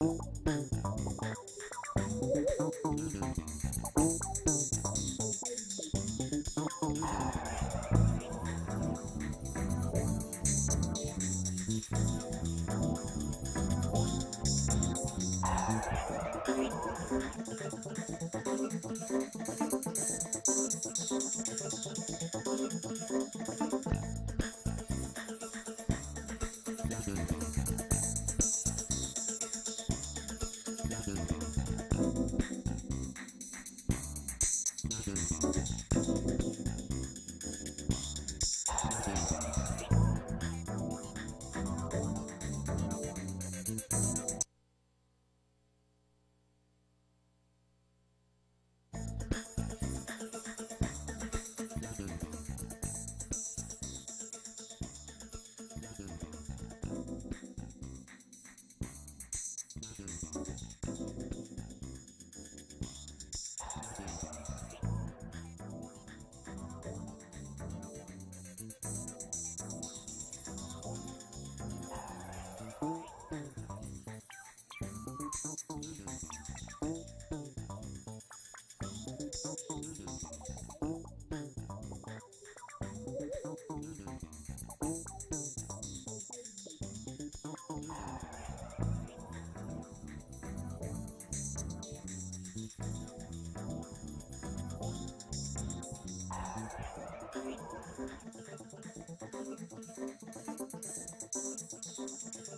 嗯嗯 Thank you.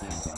Thank you.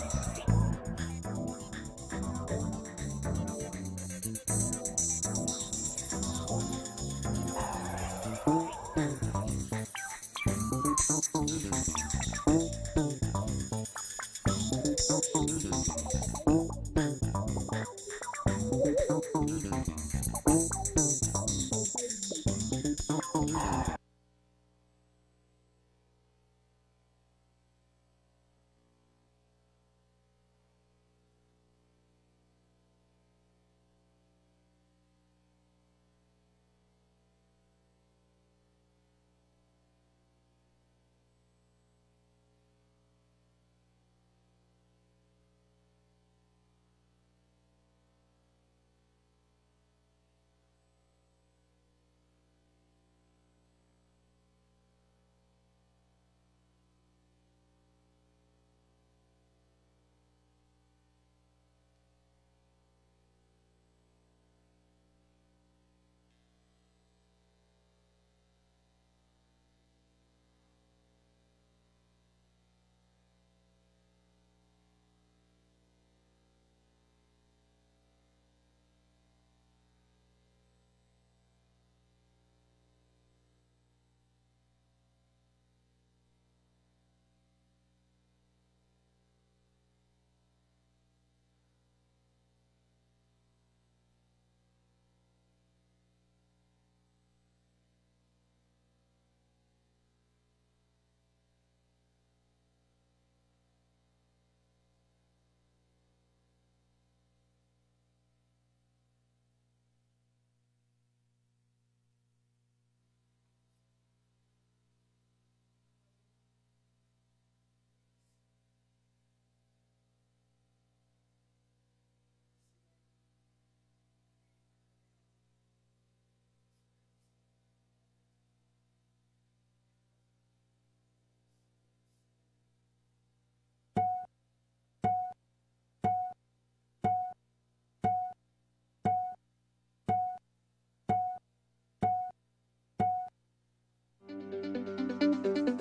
thank you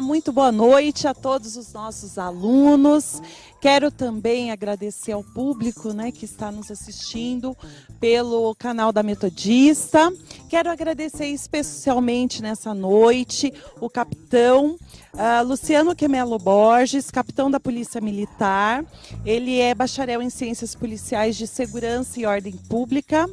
muito boa noite a todos os nossos alunos. Quero também agradecer ao público né, que está nos assistindo pelo canal da Metodista. Quero agradecer especialmente nessa noite o capitão uh, Luciano Quemelo Borges, capitão da Polícia Militar. Ele é bacharel em Ciências Policiais de Segurança e Ordem Pública,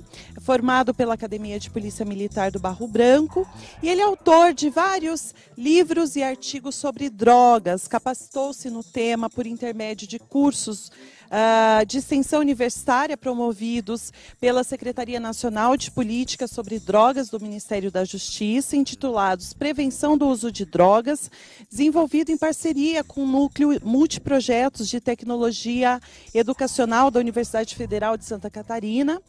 formado pela Academia de Polícia Militar do Barro Branco, e ele é autor de vários livros e artigos sobre drogas, capacitou-se no tema por intermédio de cursos uh, de extensão universitária promovidos pela Secretaria Nacional de Política sobre Drogas do Ministério da Justiça, intitulados Prevenção do Uso de Drogas, desenvolvido em parceria com o Núcleo Multiprojetos de Tecnologia Educacional da Universidade Federal de Santa Catarina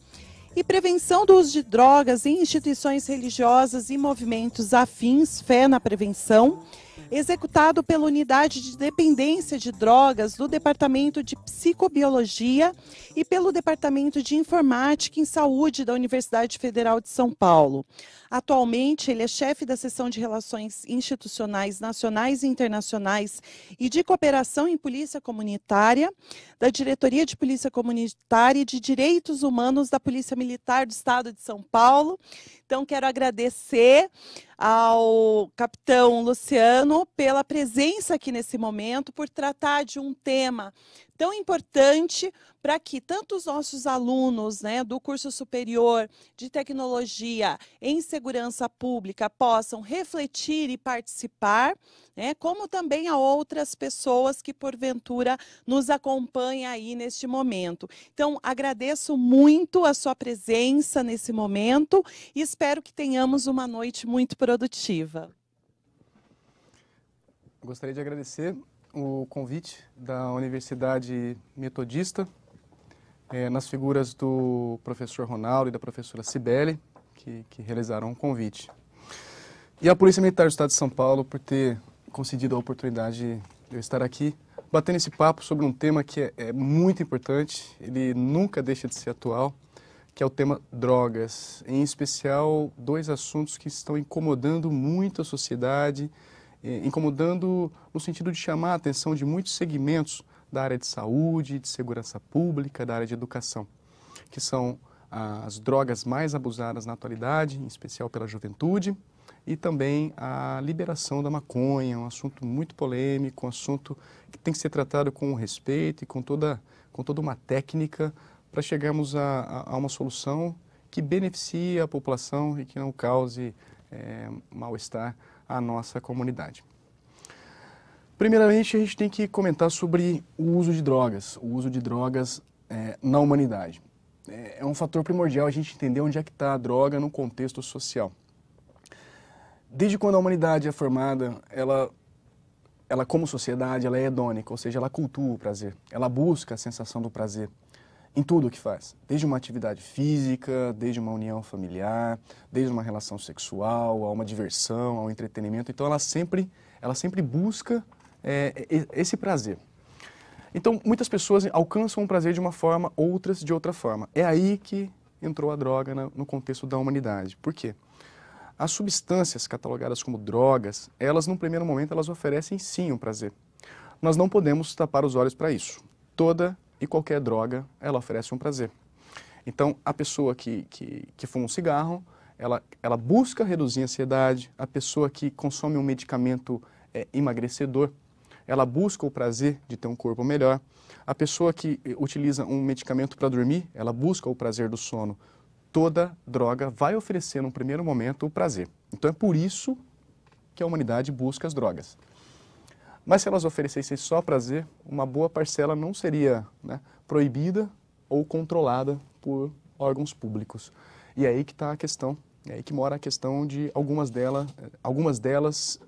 e prevenção do uso de drogas em instituições religiosas e movimentos afins, fé na prevenção, executado pela Unidade de Dependência de Drogas do Departamento de Psicobiologia e pelo Departamento de Informática em Saúde da Universidade Federal de São Paulo. Atualmente, ele é chefe da seção de Relações Institucionais Nacionais e Internacionais e de Cooperação em Polícia Comunitária, da Diretoria de Polícia Comunitária e de Direitos Humanos da Polícia Militar do Estado de São Paulo. Então, quero agradecer ao capitão Luciano pela presença aqui nesse momento, por tratar de um tema tão importante para que tanto os nossos alunos né, do curso superior de tecnologia em segurança pública possam refletir e participar, né, como também a outras pessoas que porventura nos acompanham aí neste momento. Então, agradeço muito a sua presença nesse momento e espero que tenhamos uma noite muito produtiva. Gostaria de agradecer o convite da Universidade Metodista, é, nas figuras do professor Ronaldo e da professora Cibele, que, que realizaram o um convite. E a Polícia Militar do Estado de São Paulo por ter concedido a oportunidade de eu estar aqui batendo esse papo sobre um tema que é, é, muito importante, ele nunca deixa de ser atual, que é o tema drogas. Em especial, dois assuntos que estão incomodando muito a sociedade, eh, incomodando no sentido de chamar a atenção de muitos segmentos da área de saúde, de segurança pública, da área de educação, que são ah, as drogas mais abusadas na atualidade, em especial pela juventude, e também a liberação da maconha, um assunto muito polêmico, um assunto que tem que ser tratado com respeito e com toda, com toda uma técnica para chegarmos a, a, uma solução que beneficie a população e que não cause é, mal-estar a nossa comunidade. Primeiramente, a gente tem que comentar sobre o uso de drogas, o uso de drogas é, na humanidade. É, é um fator primordial a gente entender onde é que está a droga no contexto social. Desde quando a humanidade é formada, ela, ela como sociedade, ela é hedônica, ou seja, ela cultua o prazer, ela busca a sensação do prazer em tudo o que faz, desde uma atividade física, desde uma união familiar, desde uma relação sexual, a uma diversão, ao entretenimento. Então ela sempre, ela sempre busca é, esse prazer. Então muitas pessoas alcançam o prazer de uma forma, outras de outra forma. É aí que entrou a droga no contexto da humanidade. Por quê? As substâncias catalogadas como drogas, elas num primeiro momento elas oferecem sim um prazer. Nós não podemos tapar os olhos para isso. Toda e qualquer droga, ela oferece um prazer. Então, a pessoa que, que, que fuma um cigarro, ela, ela busca reduzir a ansiedade, a pessoa que consome um medicamento é, emagrecedor, ela busca o prazer de ter um corpo melhor. A pessoa que eh, utiliza um medicamento para dormir, ela busca o prazer do sono. Toda droga vai oferecer, num primeiro momento, o prazer. Então é por isso que a humanidade busca as drogas. Mas se elas oferecessem só prazer, uma boa parcela não seria né, proibida ou controlada por órgãos públicos. E é aí que está a questão, é aí que mora a questão de algumas, dela, algumas delas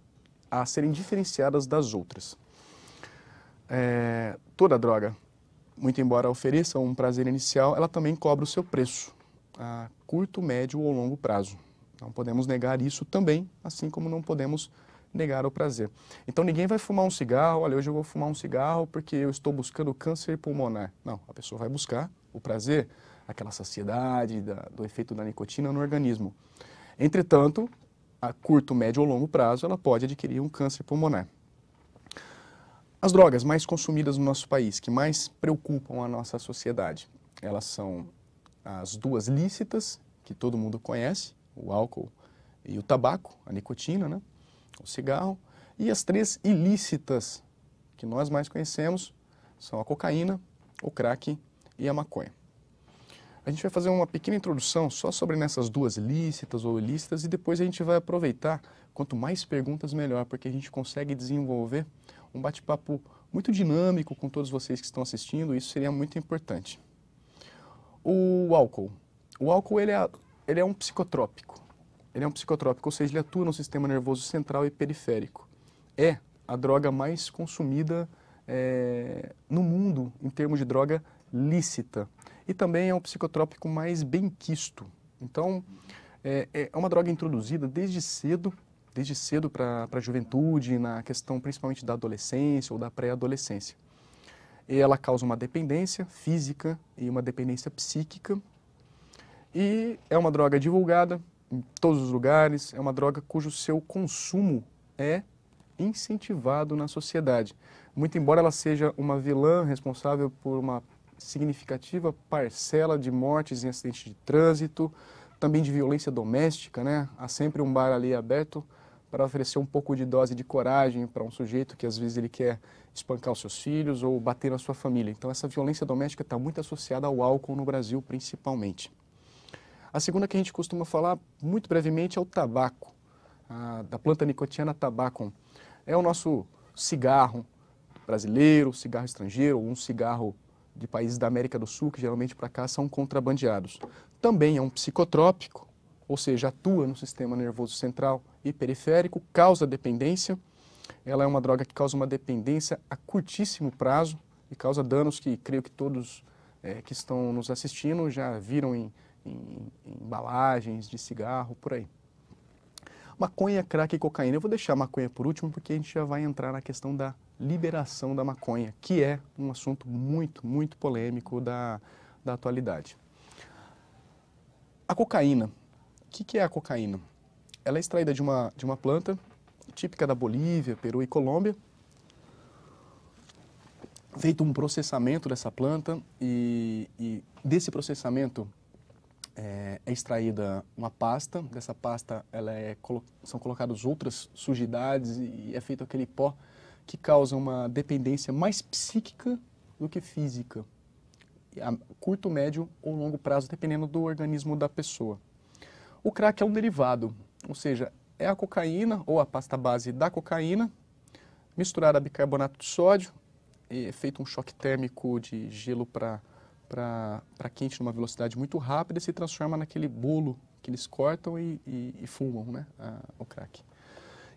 a serem diferenciadas das outras. É, toda droga, muito embora ofereça um prazer inicial, ela também cobra o seu preço a curto, médio ou longo prazo. Não podemos negar isso também, assim como não podemos negar negar o prazer. Então ninguém vai fumar um cigarro, olha, hoje eu vou fumar um cigarro porque eu estou buscando câncer pulmonar. Não, a pessoa vai buscar o prazer, aquela saciedade da, do efeito da nicotina no organismo. Entretanto, a curto, médio ou longo prazo, ela pode adquirir um câncer pulmonar. As drogas mais consumidas no nosso país, que mais preocupam a nossa sociedade, elas são as duas lícitas, que todo mundo conhece, o álcool e o tabaco, a nicotina, né? o cigarro, e as três ilícitas que nós mais conhecemos são a cocaína, o crack e a maconha. A gente vai fazer uma pequena introdução só sobre nessas duas ilícitas ou ilícitas e depois a gente vai aproveitar, quanto mais perguntas melhor, porque a gente consegue desenvolver um bate-papo muito dinâmico com todos vocês que estão assistindo, isso seria muito importante. O álcool. O álcool ele é, ele é um psicotrópico. Ele é um psicotrópico, ou seja, ele atua no sistema nervoso central e periférico. É a droga mais consumida é, no mundo em termos de droga lícita. E também é um psicotrópico mais benquisto. Então, é, é uma droga introduzida desde cedo, desde cedo para a juventude, na questão principalmente da adolescência ou da pré-adolescência. E ela causa uma dependência física e uma dependência psíquica. E é uma droga divulgada, em todos os lugares, é uma droga cujo seu consumo é incentivado na sociedade. Muito embora ela seja uma vilã responsável por uma significativa parcela de mortes em acidentes de trânsito, também de violência doméstica, né? Há sempre um bar ali aberto para oferecer um pouco de dose de coragem para um sujeito que às vezes ele quer espancar os seus filhos ou bater na sua família. Então essa violência doméstica está muito associada ao álcool no Brasil, principalmente. A segunda que a gente costuma falar muito brevemente é o tabaco, a, da planta nicotiana tabacum. É o nosso cigarro brasileiro, cigarro estrangeiro, um cigarro de países da América do Sul, que geralmente para cá são contrabandeados. Também é um psicotrópico, ou seja, atua no sistema nervoso central e periférico, causa dependência. Ela é uma droga que causa uma dependência a curtíssimo prazo e causa danos que creio que todos é, que estão nos assistindo já viram em em, em embalagens de cigarro, por aí. Maconha, crack e cocaína. Eu vou deixar a maconha por último porque a gente já vai entrar na questão da liberação da maconha, que é um assunto muito, muito polêmico da, da atualidade. A cocaína. O que, que é a cocaína? Ela é extraída de uma, de uma planta típica da Bolívia, Peru e Colômbia. Feito um processamento dessa planta e, e desse processamento é, é extraída uma pasta, dessa pasta ela é, são colocadas outras sujidades e é feito aquele pó que causa uma dependência mais psíquica do que física, a curto, médio ou longo prazo, dependendo do organismo da pessoa. O crack é um derivado, ou seja, é a cocaína ou a pasta base da cocaína misturada a bicarbonato de sódio, é feito um choque térmico de gelo para para quente numa velocidade muito rápida e se transforma naquele bolo que eles cortam e, e, e fumam, né, a, o crack.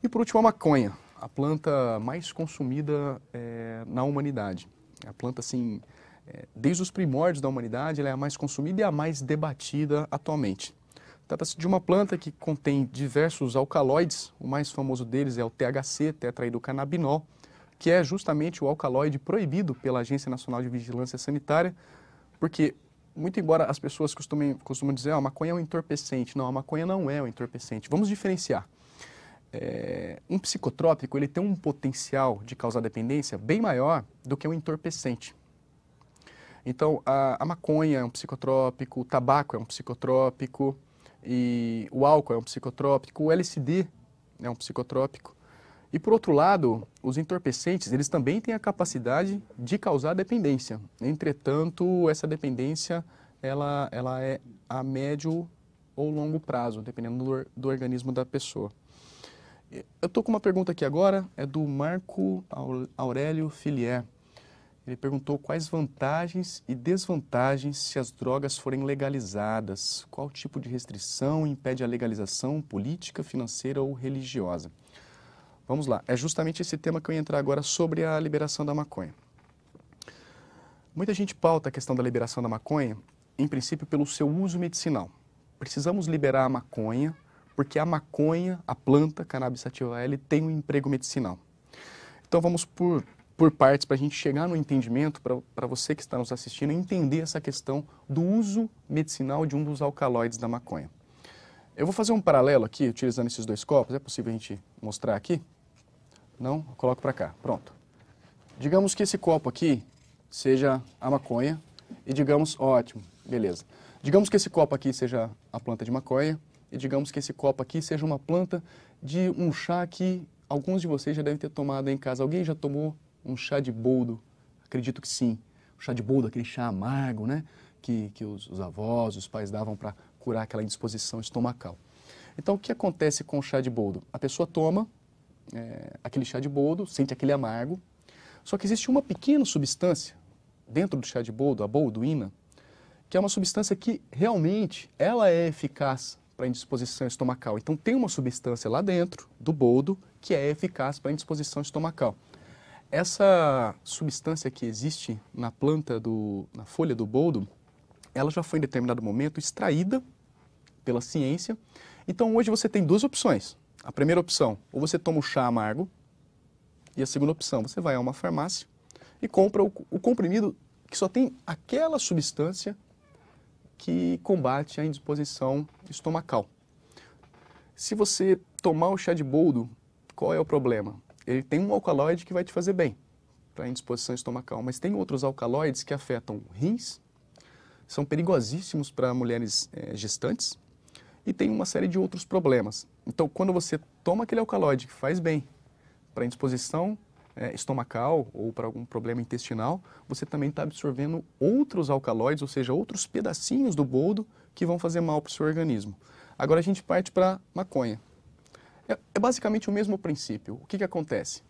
E por último, a maconha, a planta mais consumida é, na humanidade. É a planta, assim, é, desde os primórdios da humanidade, ela é a mais consumida e a mais debatida atualmente. Trata-se de uma planta que contém diversos alcaloides, o mais famoso deles é o THC, tetraidocanabinol, que é justamente o alcaloide proibido pela Agência Nacional de Vigilância Sanitária, porque, muito embora as pessoas costumem, costumam dizer, ah, a maconha é um entorpecente. Não, a maconha não é um entorpecente. Vamos diferenciar. É, um psicotrópico, ele tem um potencial de causar dependência bem maior do que um entorpecente. Então, a, a maconha é um psicotrópico, o tabaco é um psicotrópico, e o álcool é um psicotrópico, o LSD é um psicotrópico. E por outro lado, os entorpecentes, eles também têm a capacidade de causar dependência. Entretanto, essa dependência, ela, ela é a médio ou longo prazo, dependendo do, do organismo da pessoa. Eu estou com uma pergunta aqui agora, é do Marco Aurélio Filier. Ele perguntou quais vantagens e desvantagens se as drogas forem legalizadas. Qual tipo de restrição impede a legalização política, financeira ou religiosa? Vamos lá, é justamente esse tema que eu ia entrar agora sobre a liberação da maconha. Muita gente pauta a questão da liberação da maconha, em princípio, pelo seu uso medicinal. Precisamos liberar a maconha, porque a maconha, a planta, cannabis sativa L, tem um emprego medicinal. Então vamos por, por partes para a gente chegar no entendimento, para você que está nos assistindo, entender essa questão do uso medicinal de um dos alcaloides da maconha. Eu vou fazer um paralelo aqui, utilizando esses dois copos. É possível a gente mostrar aqui? Não? Eu coloco para cá. Pronto. Digamos que esse copo aqui seja a maconha e digamos, ótimo, beleza. Digamos que esse copo aqui seja a planta de maconha e digamos que esse copo aqui seja uma planta de um chá que alguns de vocês já devem ter tomado em casa. Alguém já tomou um chá de boldo? Acredito que sim. O chá de boldo, aquele chá amargo, né? Que, que os, os avós, os pais davam para curar aquela indisposição estomacal. Então, o que acontece com o chá de boldo? A pessoa toma é, aquele chá de boldo, sente aquele amargo, só que existe uma pequena substância dentro do chá de boldo, a bolduína, que é uma substância que realmente ela é eficaz para indisposição estomacal. Então, tem uma substância lá dentro do boldo que é eficaz para indisposição estomacal. Essa substância que existe na planta, do, na folha do boldo, ela já foi em determinado momento extraída pela ciência. Então hoje você tem duas opções. A primeira opção, ou você toma o chá amargo, e a segunda opção, você vai a uma farmácia e compra o, o comprimido que só tem aquela substância que combate a indisposição estomacal. Se você tomar o chá de boldo, qual é o problema? Ele tem um alcaloide que vai te fazer bem para a indisposição estomacal, mas tem outros alcaloides que afetam rins, são perigosíssimos para mulheres é, gestantes e tem uma série de outros problemas. Então, quando você toma aquele alcaloide que faz bem para indisposição é, estomacal ou para algum problema intestinal, você também está absorvendo outros alcaloides, ou seja, outros pedacinhos do boldo que vão fazer mal para o seu organismo. Agora a gente parte para maconha. É, é, basicamente o mesmo princípio. O que, que acontece?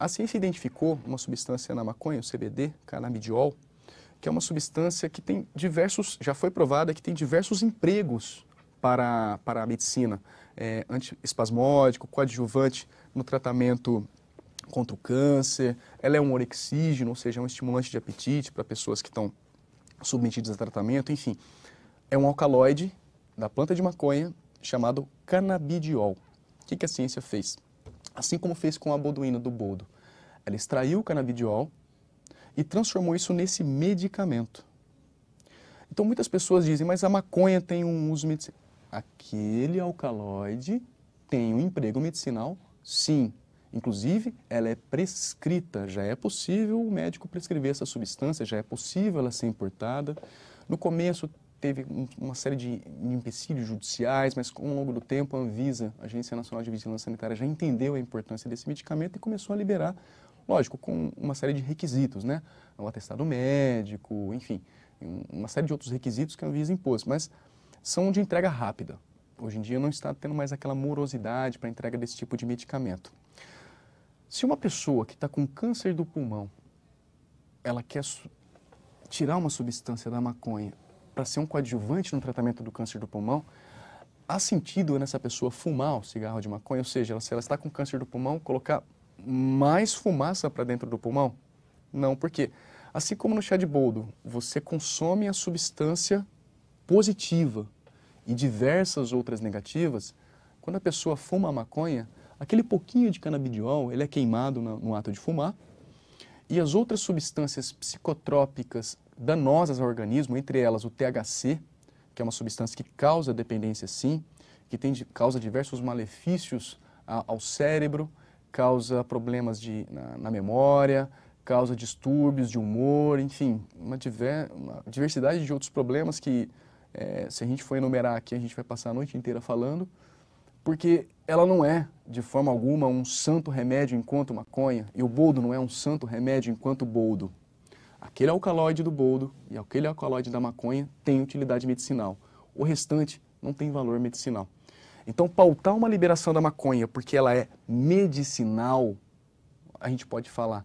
A ciência identificou uma substância na maconha, o CBD, canabidiol, que é uma substância que tem diversos, já foi provada que tem diversos empregos para, para a medicina, é, antiespasmódico, coadjuvante no tratamento contra o câncer, ela é um orexígeno, ou seja, é um estimulante de apetite para pessoas que estão submetidas a tratamento, enfim. É um alcaloide da planta de maconha chamado canabidiol. O que, que a ciência fez? Assim como fez com a boduína do boldo. Ela extraiu o canabidiol, e transformou isso nesse medicamento. Então muitas pessoas dizem, mas a maconha tem um uso medicinal. Aquele alcaloide tem um emprego medicinal, sim. Inclusive, ela é prescrita, já é possível o médico prescrever essa substância, já é possível ela ser importada. No começo teve uma série de empecilhos judiciais, mas ao longo do tempo a Anvisa, a Agência Nacional de Vigilância Sanitária, já entendeu a importância desse medicamento e começou a liberar lógico, com uma série de requisitos, né? Um atestado médico, enfim, uma série de outros requisitos que a Anvisa impôs, mas são de entrega rápida. Hoje em dia não está tendo mais aquela morosidade para entrega desse tipo de medicamento. Se uma pessoa que está com câncer do pulmão, ela quer tirar uma substância da maconha para ser um coadjuvante no tratamento do câncer do pulmão, há sentido nessa pessoa fumar o cigarro de maconha? Ou seja, se ela está com câncer do pulmão, colocar mais fumaça para dentro do pulmão? Não, porque assim como no chá de boldo, você consome a substância positiva e diversas outras negativas, quando a pessoa fuma a maconha, aquele pouquinho de canabidiol ele é queimado no, no ato de fumar e as outras substâncias psicotrópicas danosas ao organismo, entre elas o THC, que é uma substância que causa dependência sim, que tem, causa diversos malefícios a, ao cérebro, causa problemas de, na, na memória, causa distúrbios de humor, enfim, uma, diver, uma diversidade de outros problemas que, é, se a gente for enumerar aqui, a gente vai passar a noite inteira falando, porque ela não é, de forma alguma, um santo remédio enquanto maconha, e o boldo não é um santo remédio enquanto boldo. Aquele alcaloide do boldo e aquele alcaloide da maconha tem utilidade medicinal. O restante não tem valor medicinal. Então, pautar uma liberação da maconha porque ela é medicinal, a gente pode falar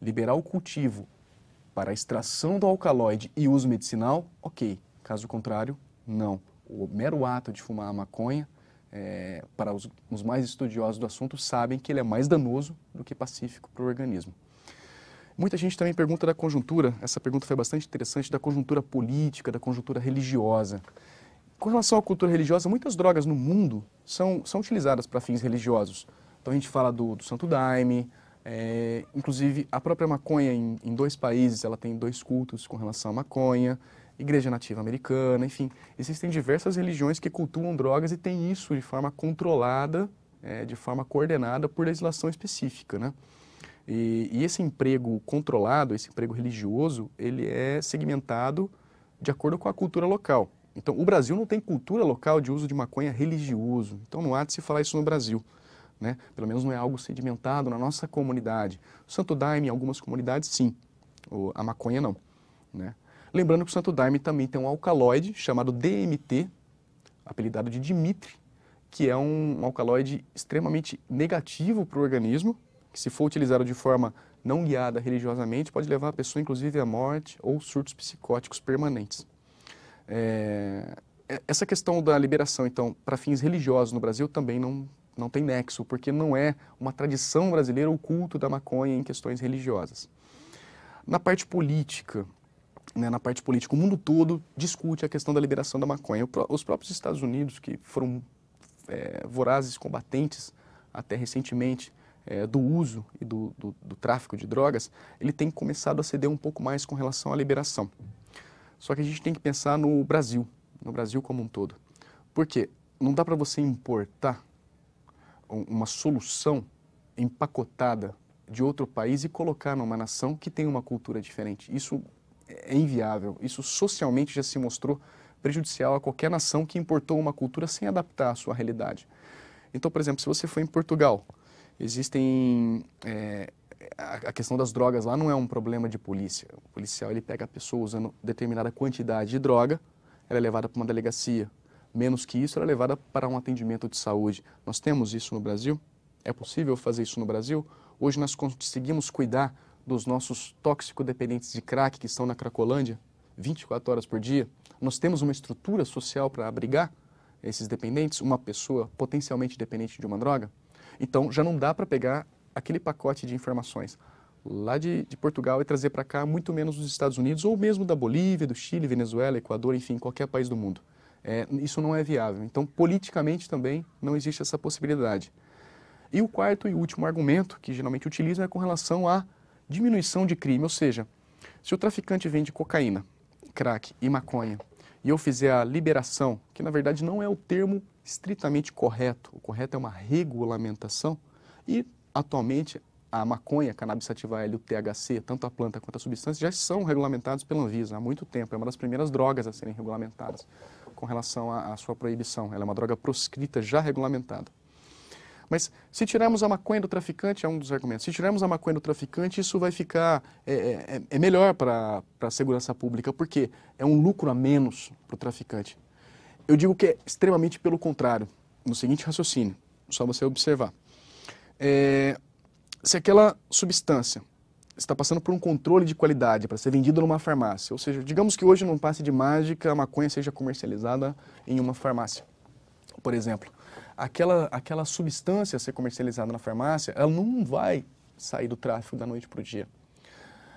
liberar o cultivo para a extração do alcaloide e uso medicinal, ok. Caso contrário, não. O mero ato de fumar a maconha, é, para os, os mais estudiosos do assunto, sabem que ele é mais danoso do que pacífico para o organismo. Muita gente também pergunta da conjuntura, essa pergunta foi bastante interessante, da conjuntura política, da conjuntura religiosa. Com relação à cultura religiosa, muitas drogas no mundo são, são utilizadas para fins religiosos. Então a gente fala do, do santo daime, é, inclusive a própria maconha em, em dois países, ela tem dois cultos com relação à maconha, igreja nativa americana, enfim. Existem diversas religiões que cultuam drogas e tem isso de forma controlada, é, de forma coordenada por legislação específica, né? E, e, esse emprego controlado, esse emprego religioso, ele é segmentado de acordo com a cultura local. Então, o Brasil não tem cultura local de uso de maconha religioso. Então, não há de se falar isso no Brasil. Né? Pelo menos não é algo sedimentado na nossa comunidade. O Santo Daime, em algumas comunidades, sim. O, a maconha, não. Né? Lembrando que o Santo Daime também tem um alcaloide chamado DMT, apelidado de Dimitri, que é um, um alcaloide extremamente negativo para o organismo, que se for utilizado de forma não guiada religiosamente, pode levar a pessoa, inclusive, à morte ou surtos psicóticos permanentes. É, é, essa questão da liberação, então, para fins religiosos no Brasil também não, não tem nexo, porque não é uma tradição brasileira o culto da maconha em questões religiosas. Na parte política, né, na parte política, o mundo todo discute a questão da liberação da maconha. Os próprios Estados Unidos, que foram é, vorazes combatentes até recentemente é, do uso e do, do, do tráfico de drogas, ele tem começado a ceder um pouco mais com relação à liberação. Só que a gente tem que pensar no Brasil, no Brasil como um todo. Por quê? Não dá para você importar uma solução empacotada de outro país e colocar numa nação que tem uma cultura diferente. Isso é inviável. Isso socialmente já se mostrou prejudicial a qualquer nação que importou uma cultura sem adaptar à sua realidade. Então, por exemplo, se você for em Portugal, existem é, a questão das drogas lá não é um problema de polícia. O policial ele pega a pessoa usando determinada quantidade de droga, ela é levada para uma delegacia. Menos que isso, ela é levada para um atendimento de saúde. Nós temos isso no Brasil? É possível fazer isso no Brasil? Hoje nós conseguimos cuidar dos nossos dependentes de crack que estão na Cracolândia 24 horas por dia? Nós temos uma estrutura social para abrigar esses dependentes, uma pessoa potencialmente dependente de uma droga? Então já não dá para pegar aquele pacote de informações lá de, de Portugal e trazer para cá muito menos dos Estados Unidos ou mesmo da Bolívia, do Chile, Venezuela, Equador, enfim, qualquer país do mundo. É, isso não é viável. Então, politicamente também não existe essa possibilidade. E o quarto e último argumento que geralmente utilizam é com relação à diminuição de crime, ou seja, se o traficante vende cocaína, crack e maconha e eu fizer a liberação, que na verdade não é o termo estritamente correto, o correto é uma regulamentação, e Atualmente, a maconha, cannabis sativa L, o THC, tanto a planta quanto a substância, já são regulamentados pela Anvisa há muito tempo. É uma das primeiras drogas a serem regulamentadas com relação à, à sua proibição. Ela é uma droga proscrita, já regulamentada. Mas se tirarmos a maconha do traficante, é um dos argumentos, se tirarmos a maconha do traficante, isso vai ficar, é, é, é, é melhor para a segurança pública, porque é um lucro a menos para o traficante. Eu digo que é extremamente pelo contrário, no seguinte raciocínio, só você observar é, se aquela substância está passando por um controle de qualidade para ser vendida numa farmácia, ou seja, digamos que hoje num passe de mágica a maconha seja comercializada em uma farmácia, por exemplo, aquela aquela substância a ser comercializada na farmácia, ela não vai sair do tráfico da noite para o dia.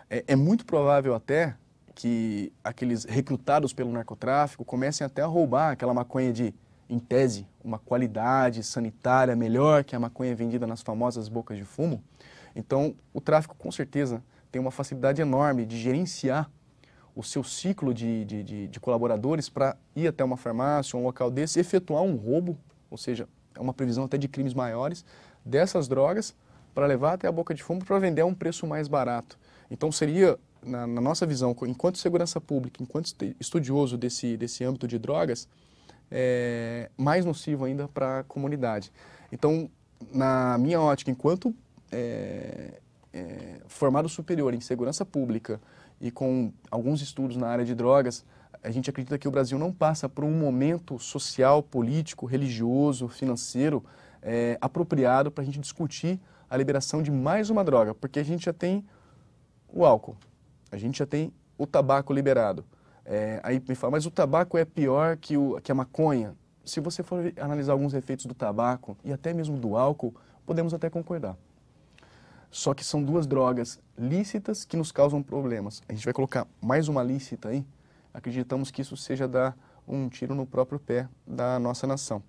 É, é muito provável até que aqueles recrutados pelo narcotráfico comecem até a roubar aquela maconha de em tese, uma qualidade sanitária melhor que a maconha vendida nas famosas bocas de fumo, então o tráfico com certeza tem uma facilidade enorme de gerenciar o seu ciclo de, de, de, de colaboradores para ir até uma farmácia, um local desse, efetuar um roubo, ou seja, é uma previsão até de crimes maiores, dessas drogas para levar até a boca de fumo para vender a um preço mais barato. Então seria, na, na nossa visão, enquanto segurança pública, enquanto estudioso desse, desse âmbito de drogas, é, mais nocivo ainda para a comunidade. Então, na minha ótica, enquanto é, é, formado superior em segurança pública e com alguns estudos na área de drogas, a gente acredita que o Brasil não passa por um momento social, político, religioso, financeiro é, apropriado para a gente discutir a liberação de mais uma droga, porque a gente já tem o álcool, a gente já tem o tabaco liberado. É, aí me fala, mas o tabaco é pior que, o, que a maconha? Se você for analisar alguns efeitos do tabaco e até mesmo do álcool, podemos até concordar. Só que são duas drogas lícitas que nos causam problemas. A gente vai colocar mais uma lícita aí. Acreditamos que isso seja dar um tiro no próprio pé da nossa nação.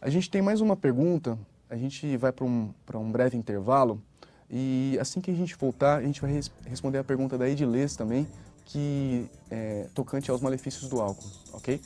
A gente tem mais uma pergunta, a gente vai para um, um breve intervalo e assim que a gente voltar, a gente vai res responder a pergunta da Edilês também, que é, tocante aos malefícios do álcool, ok?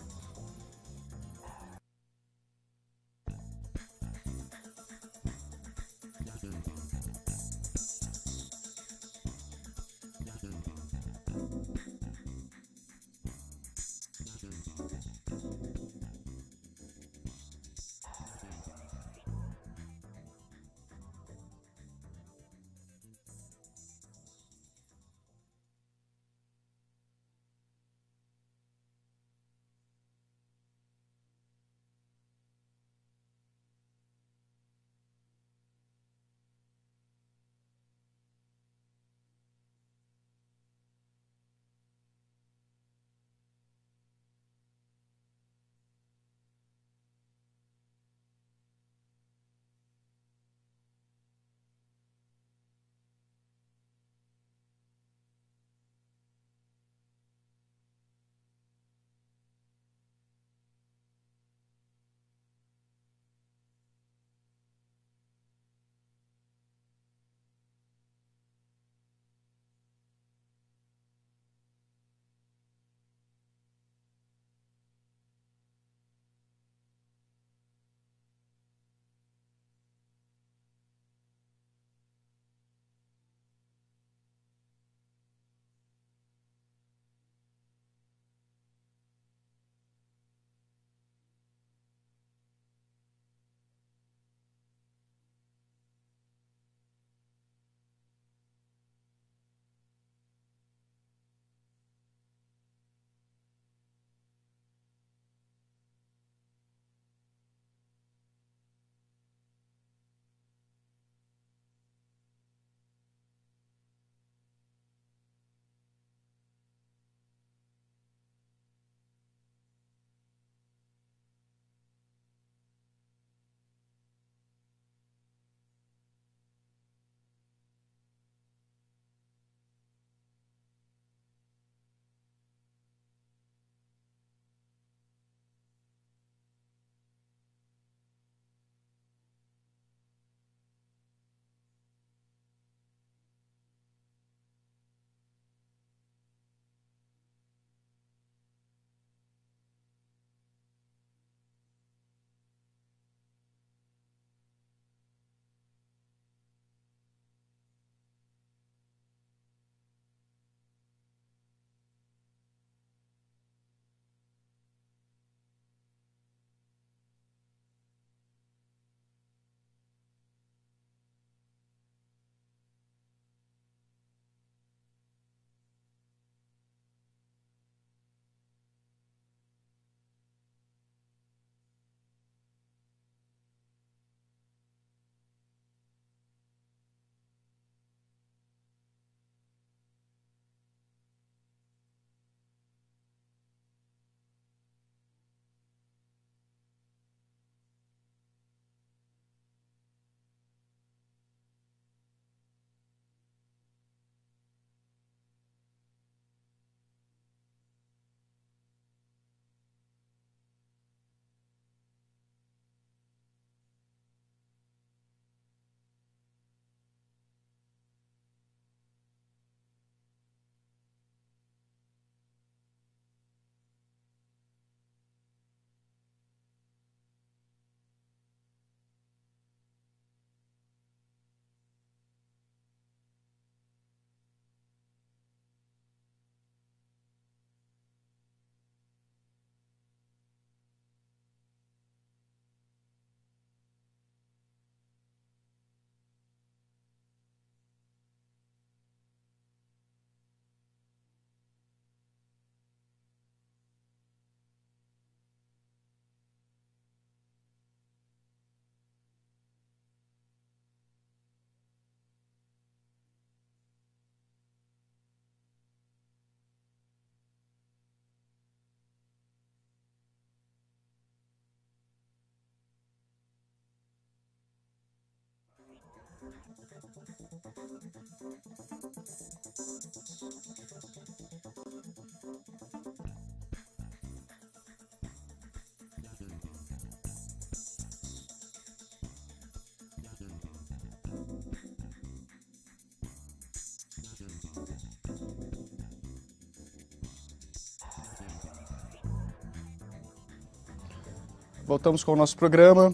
Voltamos com o nosso programa.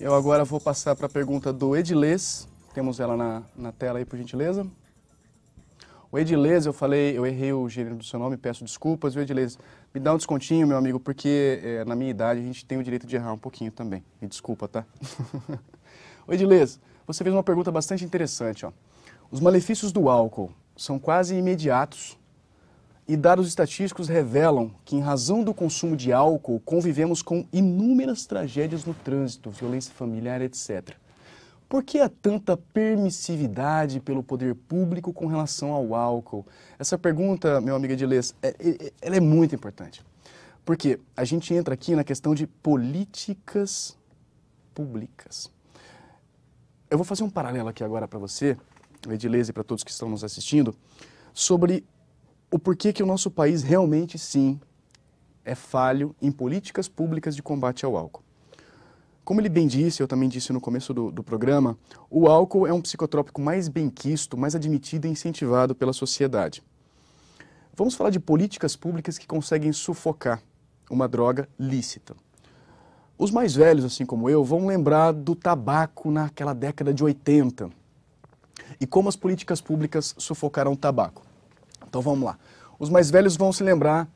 Eu agora vou passar para a pergunta do Edilês, temos ela na, na tela aí, por gentileza. O Edilez, eu falei, eu errei o gênero do seu nome, peço desculpas. O Edilez, me dá um descontinho, meu amigo, porque é, na minha idade a gente tem o direito de errar um pouquinho também. Me desculpa, tá? o Edilez, você fez uma pergunta bastante interessante. Ó. Os malefícios do álcool são quase imediatos e dados estatísticos revelam que, em razão do consumo de álcool, convivemos com inúmeras tragédias no trânsito, violência familiar, etc. Por que há tanta permissividade pelo poder público com relação ao álcool? Essa pergunta, meu amigo Edilês, é, é, é, ela é muito importante. Porque a gente entra aqui na questão de políticas públicas. Eu vou fazer um paralelo aqui agora para você, Edilês, e para todos que estão nos assistindo, sobre o porquê que o nosso país realmente, sim, é falho em políticas públicas de combate ao álcool. Como ele bem disse, eu também disse no começo do, do programa, o álcool é um psicotrópico mais benquisto, mais admitido e incentivado pela sociedade. Vamos falar de políticas públicas que conseguem sufocar uma droga lícita. Os mais velhos, assim como eu, vão lembrar do tabaco naquela década de 80 e como as políticas públicas sufocaram o tabaco. Então vamos lá. Os mais velhos vão se lembrar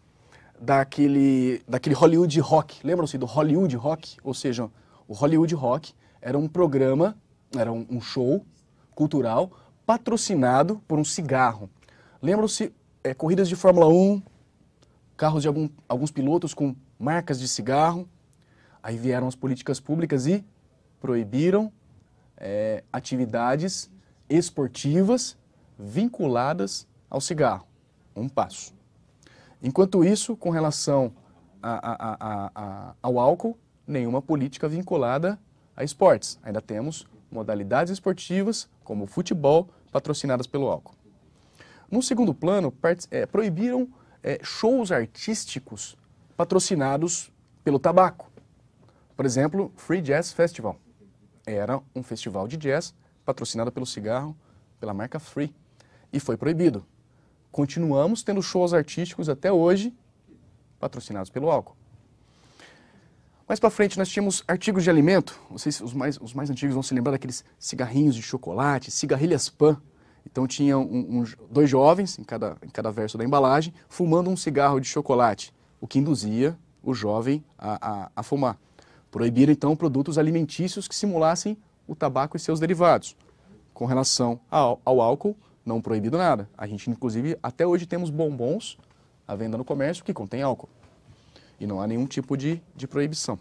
daquele, daquele Hollywood rock. Lembram-se do Hollywood rock? Ou seja, o Hollywood Rock era um programa, era um, show cultural patrocinado por um cigarro. Lembram-se é, corridas de Fórmula 1, carros de algum, alguns pilotos com marcas de cigarro. Aí vieram as políticas públicas e proibiram é, atividades esportivas vinculadas ao cigarro. Um passo. Enquanto isso, com relação a, a, a, ao álcool, nenhuma política vinculada a esportes. Ainda temos modalidades esportivas, como o futebol, patrocinadas pelo álcool. No segundo plano, é, proibiram é, shows artísticos patrocinados pelo tabaco. Por exemplo, Free Jazz Festival. Era um festival de jazz patrocinado pelo cigarro, pela marca Free, e foi proibido. Continuamos tendo shows artísticos até hoje patrocinados pelo álcool. Mais para frente nós tínhamos artigos de alimento, vocês, os, mais, os mais antigos vão se lembrar daqueles cigarrinhos de chocolate, cigarrilhas pan. Então tinha um, um, dois jovens em cada, em cada verso da embalagem fumando um cigarro de chocolate, o que induzia o jovem a, a, a fumar. Proibiram então produtos alimentícios que simulassem o tabaco e seus derivados. Com relação ao, ao álcool, não proibido nada. A gente inclusive até hoje temos bombons à venda no comércio que contém álcool e não há nenhum tipo de, de proibição.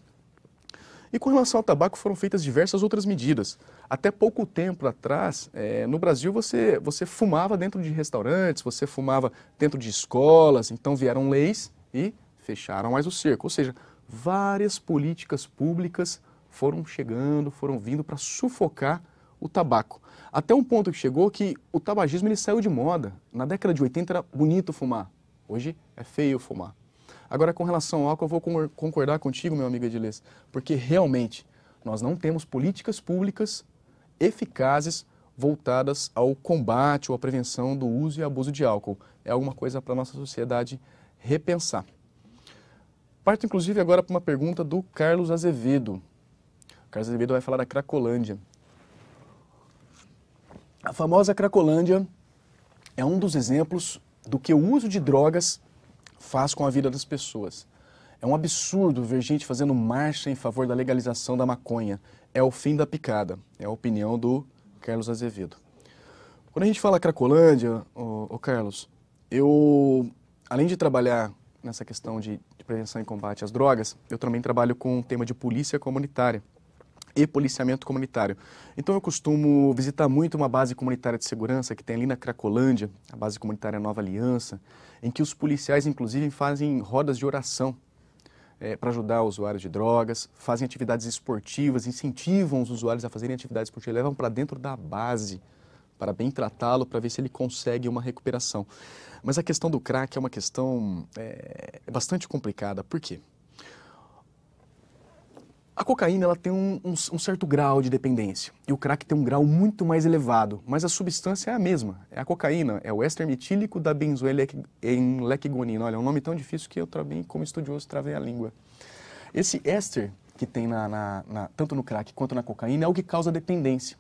E com relação ao tabaco foram feitas diversas outras medidas. Até pouco tempo atrás, é, no Brasil você, você fumava dentro de restaurantes, você fumava dentro de escolas, então vieram leis e fecharam mais o cerco. Ou seja, várias políticas públicas foram chegando, foram vindo para sufocar o tabaco. Até um ponto que chegou que o tabagismo ele saiu de moda. Na década de 80 era bonito fumar, hoje é feio fumar. Agora, com relação ao álcool, eu vou concordar contigo, meu amigo Edilês, porque realmente nós não temos políticas públicas eficazes voltadas ao combate ou à prevenção do uso e abuso de álcool. É alguma coisa para a nossa sociedade repensar. Parto, inclusive, agora para uma pergunta do Carlos Azevedo. O Carlos Azevedo vai falar da Cracolândia. A famosa Cracolândia é um dos exemplos do que o uso de drogas faz com a vida das pessoas. É um absurdo ver gente fazendo marcha em favor da legalização da maconha. É o fim da picada. É a opinião do Carlos Azevedo. Quando a gente fala Cracolândia, ô, ô Carlos, eu, além de trabalhar nessa questão de, de prevenção e combate às drogas, eu também trabalho com o tema de polícia comunitária e policiamento comunitário. Então eu costumo visitar muito uma base comunitária de segurança que tem ali na Cracolândia, a base comunitária Nova Aliança, em que os policiais inclusive fazem rodas de oração é, eh, para ajudar usuários de drogas, fazem atividades esportivas, incentivam os usuários a fazerem atividades esportivas, levam para dentro da base para bem tratá-lo, para ver se ele consegue uma recuperação. Mas a questão do crack é uma questão é, bastante complicada. Por quê? A cocaína ela tem um, um, um, certo grau de dependência e o crack tem um grau muito mais elevado, mas a substância é a mesma. É a cocaína, é o éster metílico da lecgonina, Olha, é um nome tão difícil que eu também, como estudioso, travei a língua. Esse éster que tem na, na, na, tanto no crack quanto na cocaína é o que causa dependência.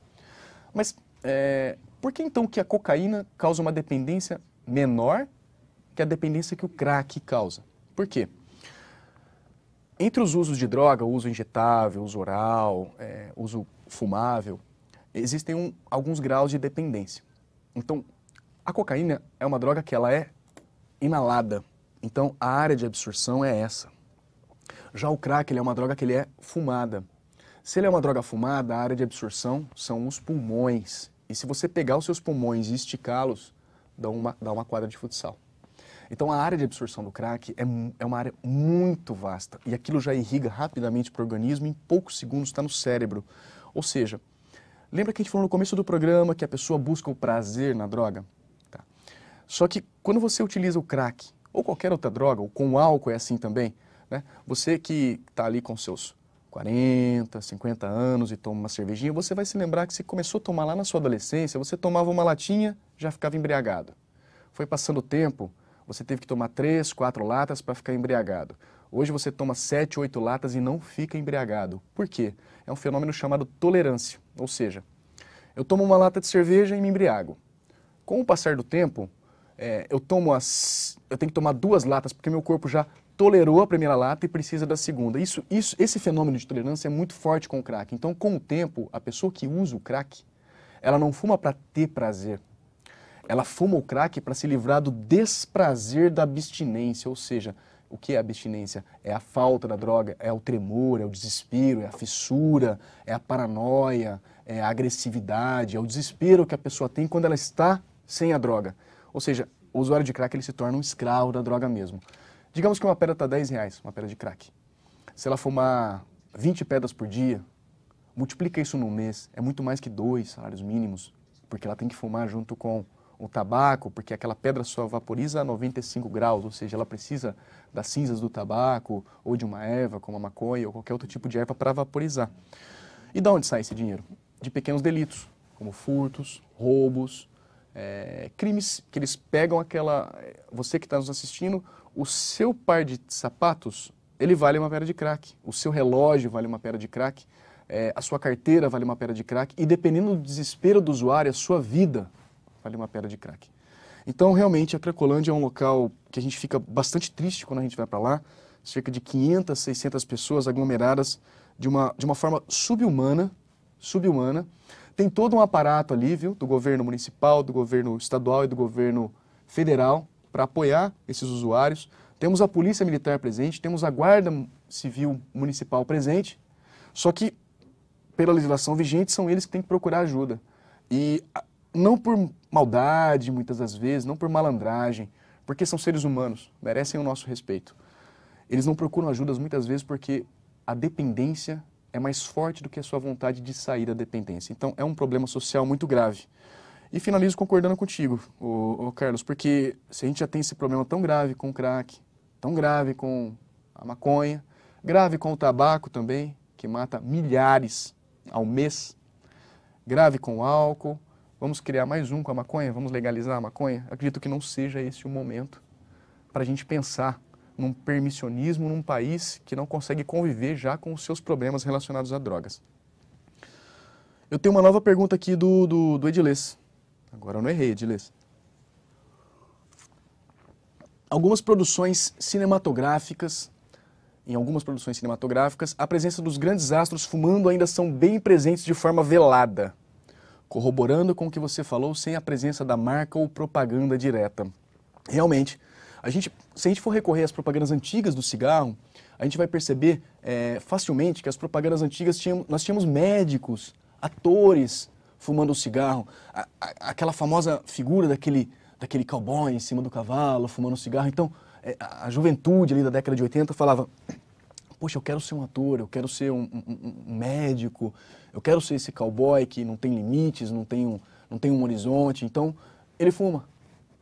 Mas é, por que então que a cocaína causa uma dependência menor que a dependência que o crack causa? Por quê? Entre os usos de droga, uso injetável, uso oral, é, uso fumável, existem um, alguns graus de dependência. Então, a cocaína é uma droga que ela é inalada. Então, a área de absorção é essa. Já o crack ele é uma droga que ele é fumada. Se ele é uma droga fumada, a área de absorção são os pulmões. E se você pegar os seus pulmões e esticá-los, dá uma, dá uma quadra de futsal. Então, a área de absorção do crack é, é uma área muito vasta e aquilo já irriga rapidamente para o organismo e em poucos segundos está no cérebro. Ou seja, lembra que a gente falou no começo do programa que a pessoa busca o prazer na droga? Tá. Só que quando você utiliza o crack ou qualquer outra droga, ou com álcool é assim também, né? você que está ali com seus 40, 50 anos e toma uma cervejinha, você vai se lembrar que você começou a tomar lá na sua adolescência, você tomava uma latinha, já ficava embriagado. Foi passando o tempo, você teve que tomar três, quatro latas para ficar embriagado. Hoje você toma 7, 8 latas e não fica embriagado. Por quê? É um fenômeno chamado tolerância, ou seja, eu tomo uma lata de cerveja e me embriago. Com o passar do tempo, é, eu tomo as, eu tenho que tomar duas latas porque meu corpo já tolerou a primeira lata e precisa da segunda. Isso, isso, esse fenômeno de tolerância é muito forte com o crack. Então, com o tempo, a pessoa que usa o crack, ela não fuma para ter prazer, ela fuma o crack para se livrar do desprazer da abstinência, ou seja, o que é abstinência? É a falta da droga, é o tremor, é o desespero, é a fissura, é a paranoia, é a agressividade, é o desespero que a pessoa tem quando ela está sem a droga. Ou seja, o usuário de crack ele se torna um escravo da droga mesmo. Digamos que uma pedra está 10 reais, uma pedra de crack. Se ela fumar 20 pedras por dia, multiplica isso num mês, é muito mais que dois salários mínimos, porque ela tem que fumar junto com o tabaco, porque aquela pedra só vaporiza a 95 graus, ou seja, ela precisa das cinzas do tabaco ou de uma erva, como a maconha ou qualquer outro tipo de erva para vaporizar. E de onde sai esse dinheiro? De pequenos delitos, como furtos, roubos, é, crimes que eles pegam aquela. Eh, você que está nos assistindo, o seu par de sapatos ele vale uma pedra de crack, o seu relógio vale uma pedra de crack, é, a sua carteira vale uma pedra de crack e dependendo do desespero do usuário, a sua vida vale uma pedra de crack. Então, realmente, a Cracolândia é um local que a gente fica bastante triste quando a gente vai para lá. Cerca de 500, 600 pessoas aglomeradas de uma, de uma forma subhumana, subhumana. Tem todo um aparato ali, viu, do governo municipal, do governo estadual e do governo federal para apoiar esses usuários. Temos a polícia militar presente, temos a guarda civil municipal presente, só que, pela legislação vigente, são eles que têm que procurar ajuda. E não por maldade, muitas das vezes, não por malandragem, porque são seres humanos, merecem o nosso respeito. Eles não procuram ajudas muitas vezes porque a dependência é mais forte do que a sua vontade de sair da dependência. Então, é um problema social muito grave. E finalizo concordando contigo, ô, ô Carlos, porque se a gente já tem esse problema tão grave com o crack, tão grave com a maconha, grave com o tabaco também, que mata milhares ao mês, grave com o álcool, Vamos criar mais um com a maconha? Vamos legalizar a maconha? Acredito que não seja esse o momento para a gente pensar num permissionismo num país que não consegue conviver já com os seus problemas relacionados a drogas. Eu tenho uma nova pergunta aqui do, do, do Ediles. Agora eu não errei, Ediles. Algumas produções cinematográficas em algumas produções cinematográficas, a presença dos grandes astros fumando ainda são bem presentes de forma velada corroborando com o que você falou, sem a presença da marca ou propaganda direta. Realmente, a gente, se a gente for recorrer às propagandas antigas do cigarro, a gente vai perceber é, facilmente que as propagandas antigas tinham, nós tínhamos médicos, atores fumando cigarro, a, a, aquela famosa figura daquele, daquele cowboy em cima do cavalo fumando cigarro. Então, é, a juventude ali da década de 80 falava poxa, eu quero ser um ator, eu quero ser um, um, um médico, eu quero ser esse cowboy que não tem limites, não tem um, não tem um horizonte. Então, ele fuma.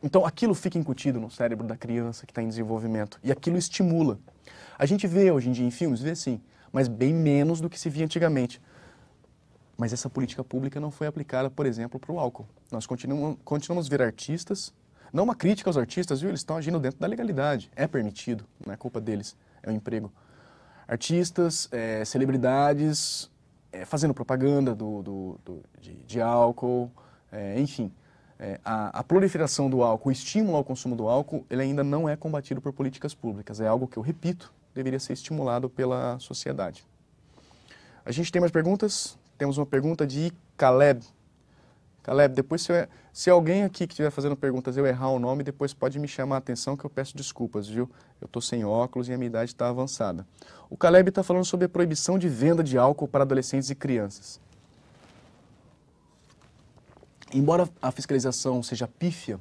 Então, aquilo fica incutido no cérebro da criança que está em desenvolvimento e aquilo estimula. A gente vê hoje em dia em filmes, vê sim, mas bem menos do que se via antigamente. Mas essa política pública não foi aplicada, por exemplo, para o álcool. Nós continuamos, continuamos a ver artistas, não uma crítica aos artistas, viu? Eles estão agindo dentro da legalidade, é permitido, não é culpa deles, é o um emprego artistas, é, celebridades é, fazendo propaganda do, do, do de, de, álcool, é, enfim. A, a, proliferação do álcool, o estímulo ao consumo do álcool, ele ainda não é combatido por políticas públicas. É algo que, eu repito, deveria ser estimulado pela sociedade. A gente tem mais perguntas? Temos uma pergunta de Caleb Caleb, depois se, er-, se alguém aqui que estiver fazendo perguntas eu errar o nome, depois pode me chamar a atenção que eu peço desculpas, viu? Eu estou sem óculos e a minha idade está avançada. O Caleb está falando sobre a proibição de venda de álcool para adolescentes e crianças. Embora a fiscalização seja pífia,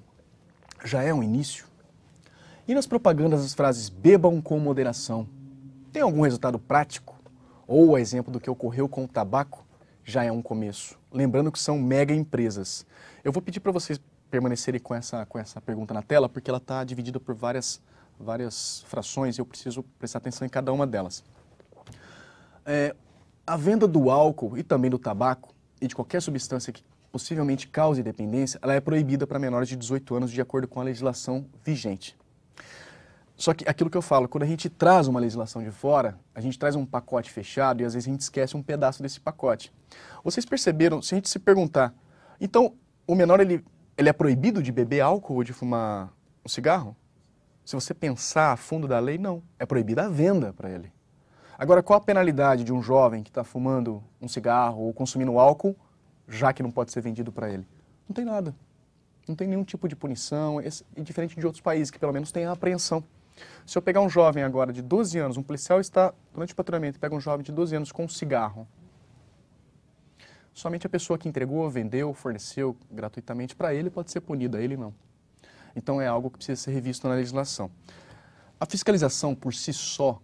já é um início. E nas propagandas as frases bebam com moderação. Tem algum resultado prático? Ou a exemplo do que ocorreu com o tabaco? já é um começo. Lembrando que são mega empresas. Eu vou pedir para vocês permanecerem com essa, com essa pergunta na tela, porque ela está dividida por várias, várias frações e eu preciso prestar atenção em cada uma delas. É, a venda do álcool e também do tabaco e de qualquer substância que possivelmente cause dependência, ela é proibida para menores de 18 anos de acordo com a legislação vigente. Só que aquilo que eu falo, quando a gente traz uma legislação de fora, a gente traz um pacote fechado e às vezes a gente esquece um pedaço desse pacote. Vocês perceberam, se a gente se perguntar, então o menor ele, ele é proibido de beber álcool ou de fumar um cigarro? Se você pensar a fundo da lei, não. É proibida a venda para ele. Agora, qual a penalidade de um jovem que está fumando um cigarro ou consumindo álcool, já que não pode ser vendido para ele? Não tem nada. Não tem nenhum tipo de punição, é diferente de outros países que pelo menos têm a apreensão. Se eu pegar um jovem agora de 12 anos, um policial está, durante o patrulhamento, pega um jovem de 12 anos com um cigarro. Somente a pessoa que entregou, vendeu, forneceu gratuitamente para ele pode ser punida, ele não. Então é algo que precisa ser revisto na legislação. A fiscalização por si só,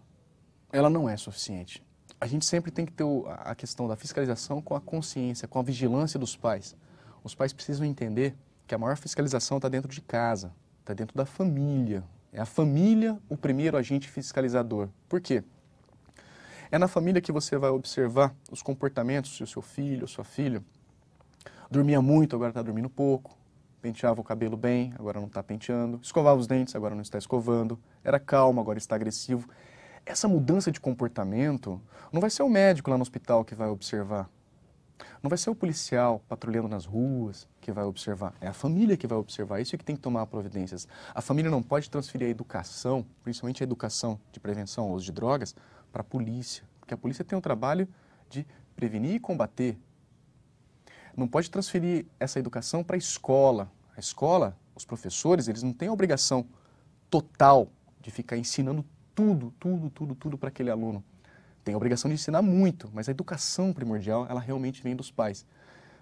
ela não é suficiente. A gente sempre tem que ter a questão da fiscalização com a consciência, com a vigilância dos pais. Os pais precisam entender que a maior fiscalização está dentro de casa, está dentro da família, é a família o primeiro agente fiscalizador. Por quê? É na família que você vai observar os comportamentos se o seu filho, sua filha dormia muito, agora está dormindo pouco, penteava o cabelo bem, agora não está penteando, escovava os dentes, agora não está escovando, era calmo, agora está agressivo. Essa mudança de comportamento não vai ser o médico lá no hospital que vai observar, não vai ser o policial patrulhando nas ruas que vai observar, é a família que vai observar, isso é que tem que tomar providências. A família não pode transferir a educação, principalmente a educação de prevenção ao uso de drogas, para a polícia, porque a polícia tem o trabalho de prevenir e combater. Não pode transferir essa educação para a escola. A escola, os professores, eles não têm a obrigação total de ficar ensinando tudo, tudo, tudo, tudo para aquele aluno tem a obrigação de ensinar muito, mas a educação primordial, ela realmente vem dos pais.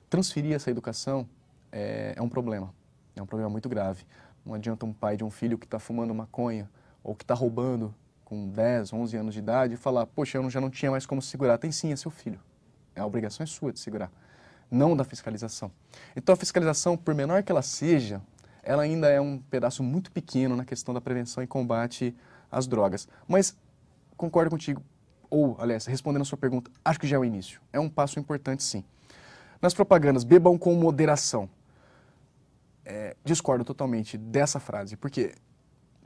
Transferir essa educação é, é um problema, é um problema muito grave. Não adianta um pai de um filho que está fumando maconha ou que está roubando com 10, 11 anos de idade e falar, poxa, eu já não tinha mais como segurar. Tem sim, é seu filho. A obrigação é sua de segurar, não da fiscalização. Então a fiscalização, por menor que ela seja, ela ainda é um pedaço muito pequeno na questão da prevenção e combate às drogas. Mas concordo contigo, ou, aliás, respondendo a sua pergunta, acho que já é o início. É um passo importante, sim. Nas propagandas, bebam com moderação. É, discordo totalmente dessa frase, porque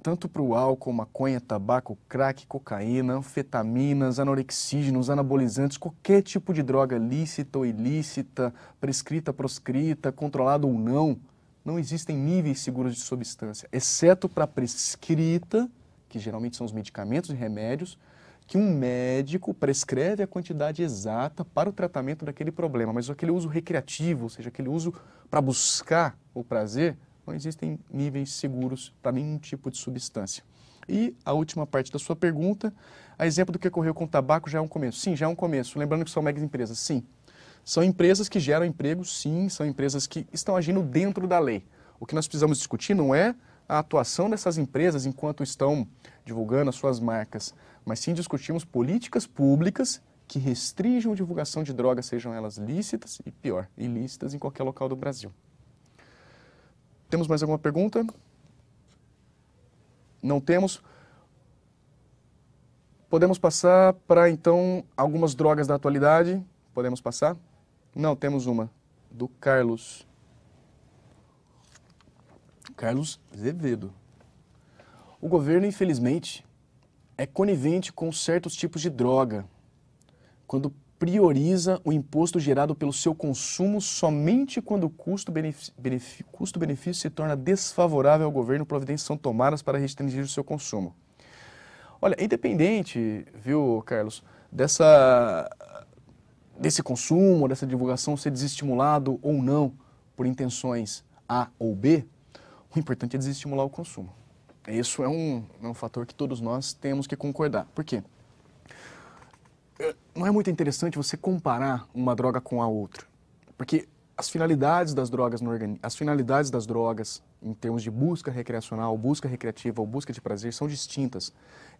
tanto para o álcool, maconha, tabaco, crack, cocaína, anfetaminas, anorexígenos, anabolizantes, qualquer tipo de droga lícita ou ilícita, prescrita, proscrita, controlada ou não, não existem níveis seguros de substância, exceto para prescrita, que geralmente são os medicamentos e remédios, que um médico prescreve a quantidade exata para o tratamento daquele problema, mas aquele uso recreativo, ou seja, aquele uso para buscar o prazer, não existem níveis seguros para nenhum tipo de substância. E a última parte da sua pergunta, a exemplo do que ocorreu com o tabaco já é um começo. Sim, já é um começo. Lembrando que são mega empresas, sim. São empresas que geram emprego, sim, são empresas que estão agindo dentro da lei. O que nós precisamos discutir não é a atuação dessas empresas enquanto estão divulgando as suas marcas, mas sim discutimos políticas públicas que restringam a divulgação de drogas, sejam elas lícitas e, pior, ilícitas em qualquer local do Brasil. Temos mais alguma pergunta? Não temos. Podemos passar para, então, algumas drogas da atualidade? Podemos passar? Não, temos uma. Do Carlos. Carlos Zevedo. O governo, infelizmente, é conivente com certos tipos de droga, quando prioriza o imposto gerado pelo seu consumo somente quando o custo-benefício custo se torna desfavorável ao governo, providências são tomadas para restringir o seu consumo. Olha, é independente, viu, Carlos, dessa, desse consumo, dessa divulgação ser desestimulado ou não por intenções A ou B, o importante é desestimular o consumo. Isso é um, é um fator que todos nós temos que concordar. Por quê? Eh, não é muito interessante você comparar uma droga com a outra, porque as finalidades das drogas no organismo, as finalidades das drogas em termos de busca recreacional, busca recreativa ou busca de prazer são distintas.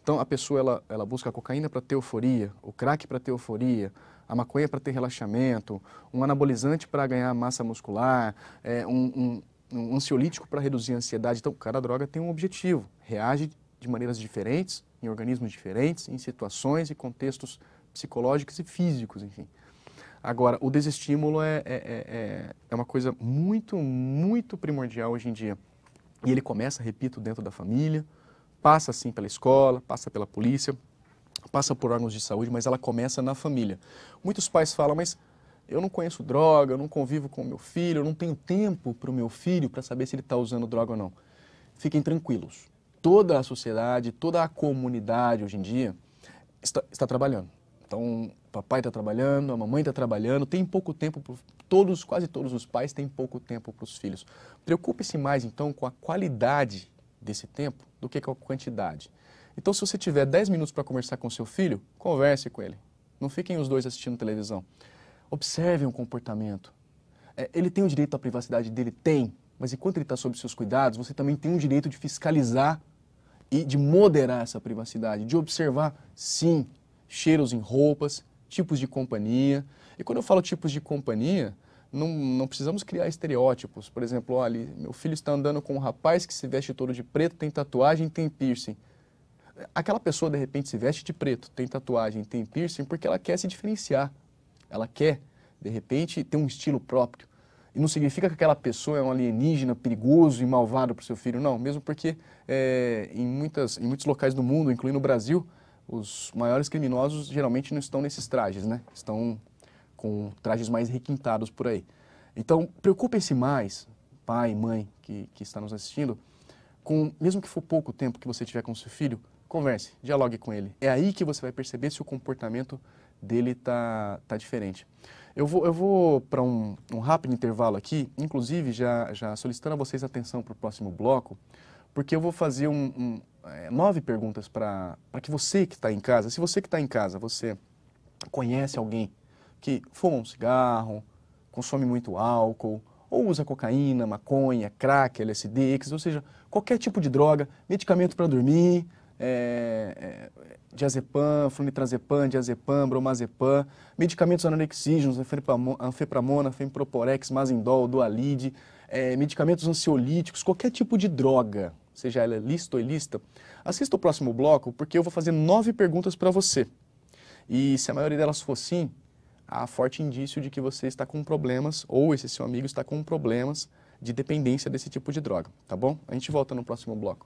Então a pessoa ela, ela busca a cocaína para ter euforia, o crack para ter euforia, a maconha para ter relaxamento, um anabolizante para ganhar massa muscular, é, um, um um ansiolítico para reduzir a ansiedade. Então, cada droga tem um objetivo, reage de maneiras diferentes, em organismos diferentes, em situações e contextos psicológicos e físicos, enfim. Agora, o desestímulo é, é, é, é, é uma coisa muito, muito primordial hoje em dia. E ele começa, repito, dentro da família, passa assim pela escola, passa pela polícia, passa por órgãos de saúde, mas ela começa na família. Muitos pais falam, mas eu não conheço droga, eu não convivo com meu filho, eu não tenho tempo para o meu filho para saber se ele está usando droga ou não. Fiquem tranquilos. Toda a sociedade, toda a comunidade hoje em dia está, está trabalhando. Então, o papai está trabalhando, a mamãe está trabalhando, tem pouco tempo, para todos, quase todos os pais têm pouco tempo para os filhos. Preocupe-se mais, então, com a qualidade desse tempo do que com a quantidade. Então, se você tiver 10 minutos para conversar com seu filho, converse com ele. Não fiquem os dois assistindo televisão. Observem o comportamento. É, ele tem o direito à privacidade dele? Tem. Mas enquanto ele está sob seus cuidados, você também tem o direito de fiscalizar e de moderar essa privacidade, de observar, sim, cheiros em roupas, tipos de companhia. E quando eu falo tipos de companhia, não, não, precisamos criar estereótipos. Por exemplo, olha, meu filho está andando com um rapaz que se veste todo de preto, tem tatuagem, tem piercing. Aquela pessoa, de repente, se veste de preto, tem tatuagem, tem piercing, porque ela quer se diferenciar. Ela quer, de repente, ter um estilo próprio. E não significa que aquela pessoa é um alienígena perigoso e malvado para o seu filho, não. Mesmo porque é, em, muitas, em muitos locais do mundo, incluindo o Brasil, os maiores criminosos geralmente não estão nesses trajes, né? Estão com trajes mais requintados por aí. Então, preocupem-se mais, pai, mãe que, que está nos assistindo, com, mesmo que for pouco tempo que você tiver com seu filho, converse, dialogue com ele. É aí que você vai perceber se o comportamento dele tá, tá diferente. Eu vou, eu vou para um, um, rápido intervalo aqui, inclusive já, já solicitando a vocês atenção para o próximo bloco, porque eu vou fazer um, um é, nove perguntas para que você que está em casa, se você que está em casa, você conhece alguém que fuma um cigarro, consome muito álcool, ou usa cocaína, maconha, crack, LSD, ou seja, qualquer tipo de droga, medicamento para dormir, é, é, diazepam, flunitrazepam, diazepam, bromazepam, medicamentos analexígenos, anfepramona, fenproporex, mazindol, dualide, é, medicamentos ansiolíticos, qualquer tipo de droga, seja ela lista ou ilícita, assista o próximo bloco porque eu vou fazer nove perguntas para você. E se a maioria delas for sim, há forte indício de que você está com problemas ou esse seu amigo está com problemas de dependência desse tipo de droga, tá bom? A gente volta no próximo bloco.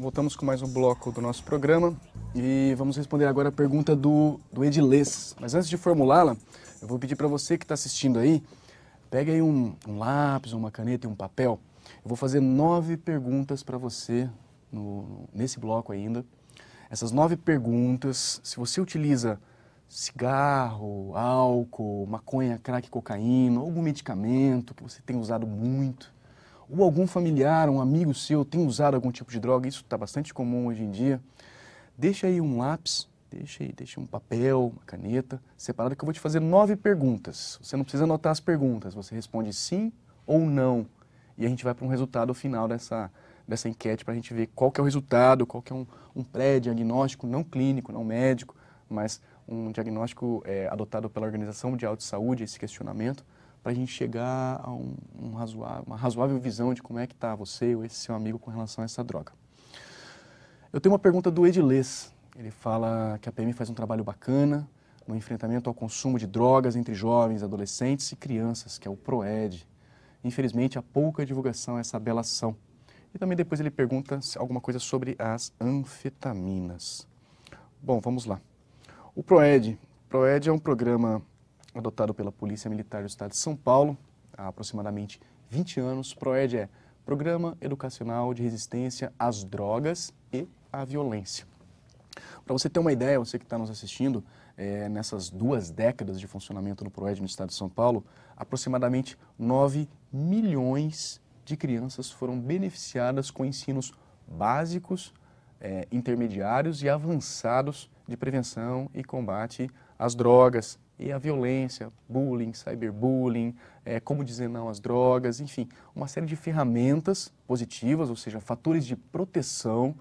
voltamos com mais um bloco do nosso programa e vamos responder agora a pergunta do, do Edilês. Mas antes de formulá-la, eu vou pedir para você que está assistindo aí, pegue aí um, um, lápis, uma caneta e um papel. Eu vou fazer nove perguntas para você no, nesse bloco ainda. Essas nove perguntas, se você utiliza cigarro, álcool, maconha, crack, cocaína, algum medicamento que você tem usado muito, ou algum familiar, um amigo seu tem usado algum tipo de droga, isso está bastante comum hoje em dia, deixa aí um lápis, deixa aí, deixa um papel, uma caneta separado que eu vou te fazer nove perguntas. Você não precisa anotar as perguntas, você responde sim ou não. E a gente vai para um resultado final dessa, dessa enquete para a gente ver qual que é o resultado, qual que é um, um pré-diagnóstico não clínico, não médico, mas um diagnóstico é, adotado pela Organização Mundial de Saúde, esse questionamento, para a gente chegar a um, um razoável, uma razoável visão de como é que está você ou esse seu amigo com relação a essa droga. Eu tenho uma pergunta do Edilês. Ele fala que a PM faz um trabalho bacana no enfrentamento ao consumo de drogas entre jovens, adolescentes e crianças, que é o PROED. Infelizmente, há pouca divulgação a essa bela ação. E também depois ele pergunta alguma coisa sobre as anfetaminas. Bom, vamos lá. O PROED. PROED é um programa adotado pela Polícia Militar do Estado de São Paulo há aproximadamente 20 anos. PROED é Programa Educacional de Resistência às Drogas e à Violência. Para você ter uma ideia, você que está nos assistindo, é, nessas duas décadas de funcionamento do PROED no Estado de São Paulo, aproximadamente 9 milhões de crianças foram beneficiadas com ensinos básicos, é, intermediários e avançados de prevenção e combate às drogas, e a violência, bullying, cyberbullying, é, como dizer não às drogas, enfim, uma série de ferramentas positivas, ou seja, fatores de proteção,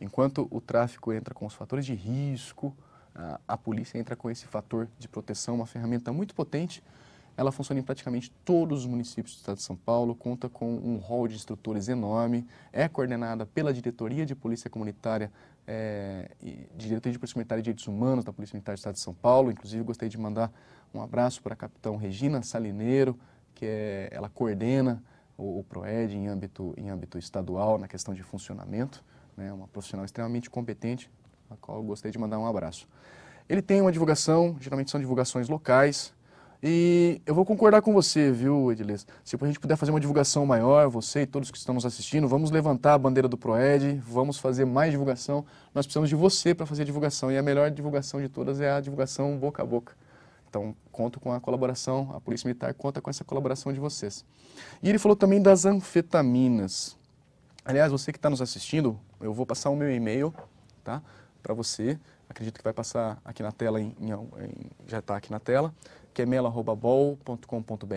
enquanto o tráfico entra com os fatores de risco, a, a polícia entra com esse fator de proteção, uma ferramenta muito potente. Ela funciona em praticamente todos os municípios do estado de São Paulo, conta com um rol de instrutores enorme, é coordenada pela Diretoria de Polícia Comunitária é, diretor de Polícia Militar e Direitos Humanos da Polícia Militar do Estado de São Paulo. Inclusive, gostaria de mandar um abraço para a capitão Regina Salineiro, que é, ela coordena o, o PROED em âmbito, em âmbito estadual na questão de funcionamento. Né, uma profissional extremamente competente, a qual eu gostaria de mandar um abraço. Ele tem uma divulgação, geralmente são divulgações locais, e eu vou concordar com você, viu, Edilês? Se a gente puder fazer uma divulgação maior, você e todos que estão nos assistindo, vamos levantar a bandeira do ProEd, vamos fazer mais divulgação. Nós precisamos de você para fazer a divulgação e a melhor divulgação de todas é a divulgação boca a boca. Então, conto com a colaboração, a Polícia Militar conta com essa colaboração de vocês. E ele falou também das anfetaminas. Aliás, você que está nos assistindo, eu vou passar o meu e-mail tá, para você. Acredito que vai passar aqui na tela, em, em, já está aqui na tela que é mela.bol.com.br.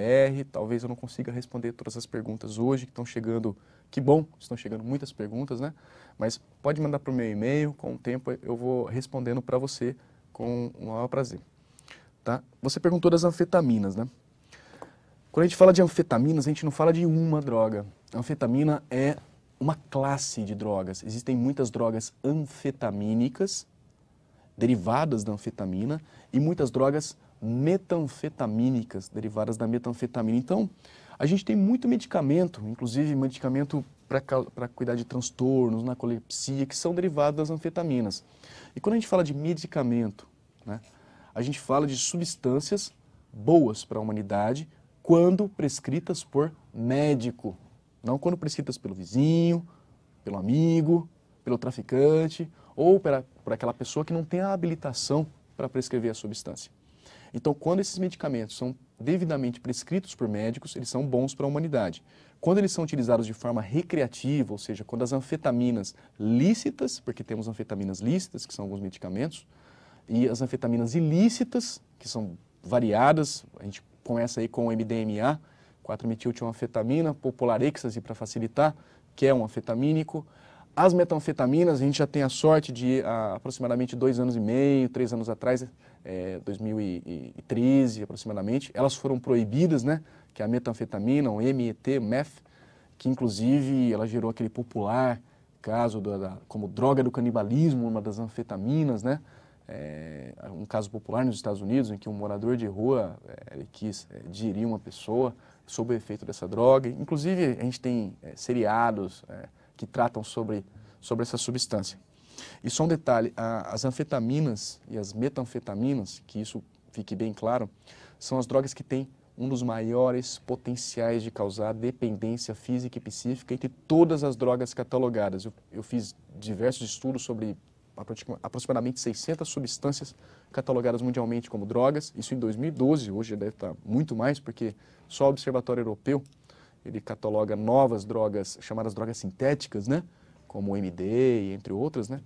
Talvez eu não consiga responder todas as perguntas hoje que estão chegando. Que bom, estão chegando muitas perguntas, né? Mas pode mandar para o meu e-mail, com o tempo eu vou respondendo para você com o maior prazer. Tá? Você perguntou das anfetaminas, né? Quando a gente fala de anfetaminas, a gente não fala de uma droga. A anfetamina é uma classe de drogas. Existem muitas drogas anfetamínicas, derivadas da anfetamina, e muitas drogas metanfetamínicas, derivadas da metanfetamina. Então, a gente tem muito medicamento, inclusive medicamento para cuidar de transtornos, narcolepsia, que são derivados das anfetaminas. E quando a gente fala de medicamento, né, a gente fala de substâncias boas para a humanidade quando prescritas por médico, não quando prescritas pelo vizinho, pelo amigo, pelo traficante ou para, por aquela pessoa que não tem a habilitação para prescrever a substância. Então, quando esses medicamentos são devidamente prescritos por médicos, eles são bons para a humanidade. Quando eles são utilizados de forma recreativa, ou seja, quando as anfetaminas lícitas, porque temos anfetaminas lícitas, que são alguns medicamentos, e as anfetaminas ilícitas, que são variadas, a gente começa aí com o MDMA, 4-metiltionanfetamina, popular êxtase para facilitar, que é um anfetamínico. As metanfetaminas, a gente já tem a sorte de, há aproximadamente dois anos e meio, três anos atrás, é, 2013 aproximadamente, elas foram proibidas, né? Que é a metanfetamina, o MET, MEF, que inclusive ela gerou aquele popular caso da, da como droga do canibalismo, uma das anfetaminas, né? É, um caso popular nos Estados Unidos em que um morador de rua é, ele quis é, digerir uma pessoa sob o efeito dessa droga. Inclusive, a gente tem é, seriados é, que tratam sobre, sobre essa substância. E só um detalhe, a, as anfetaminas e as metanfetaminas, que isso fique bem claro, são as drogas que têm um dos maiores potenciais de causar dependência física e psíquica entre todas as drogas catalogadas. Eu, eu fiz diversos estudos sobre aproximadamente 600 substâncias catalogadas mundialmente como drogas, isso em 2012, hoje deve estar muito mais, porque só o Observatório Europeu, ele cataloga novas drogas, chamadas drogas sintéticas, né? como o MD, entre outras, né?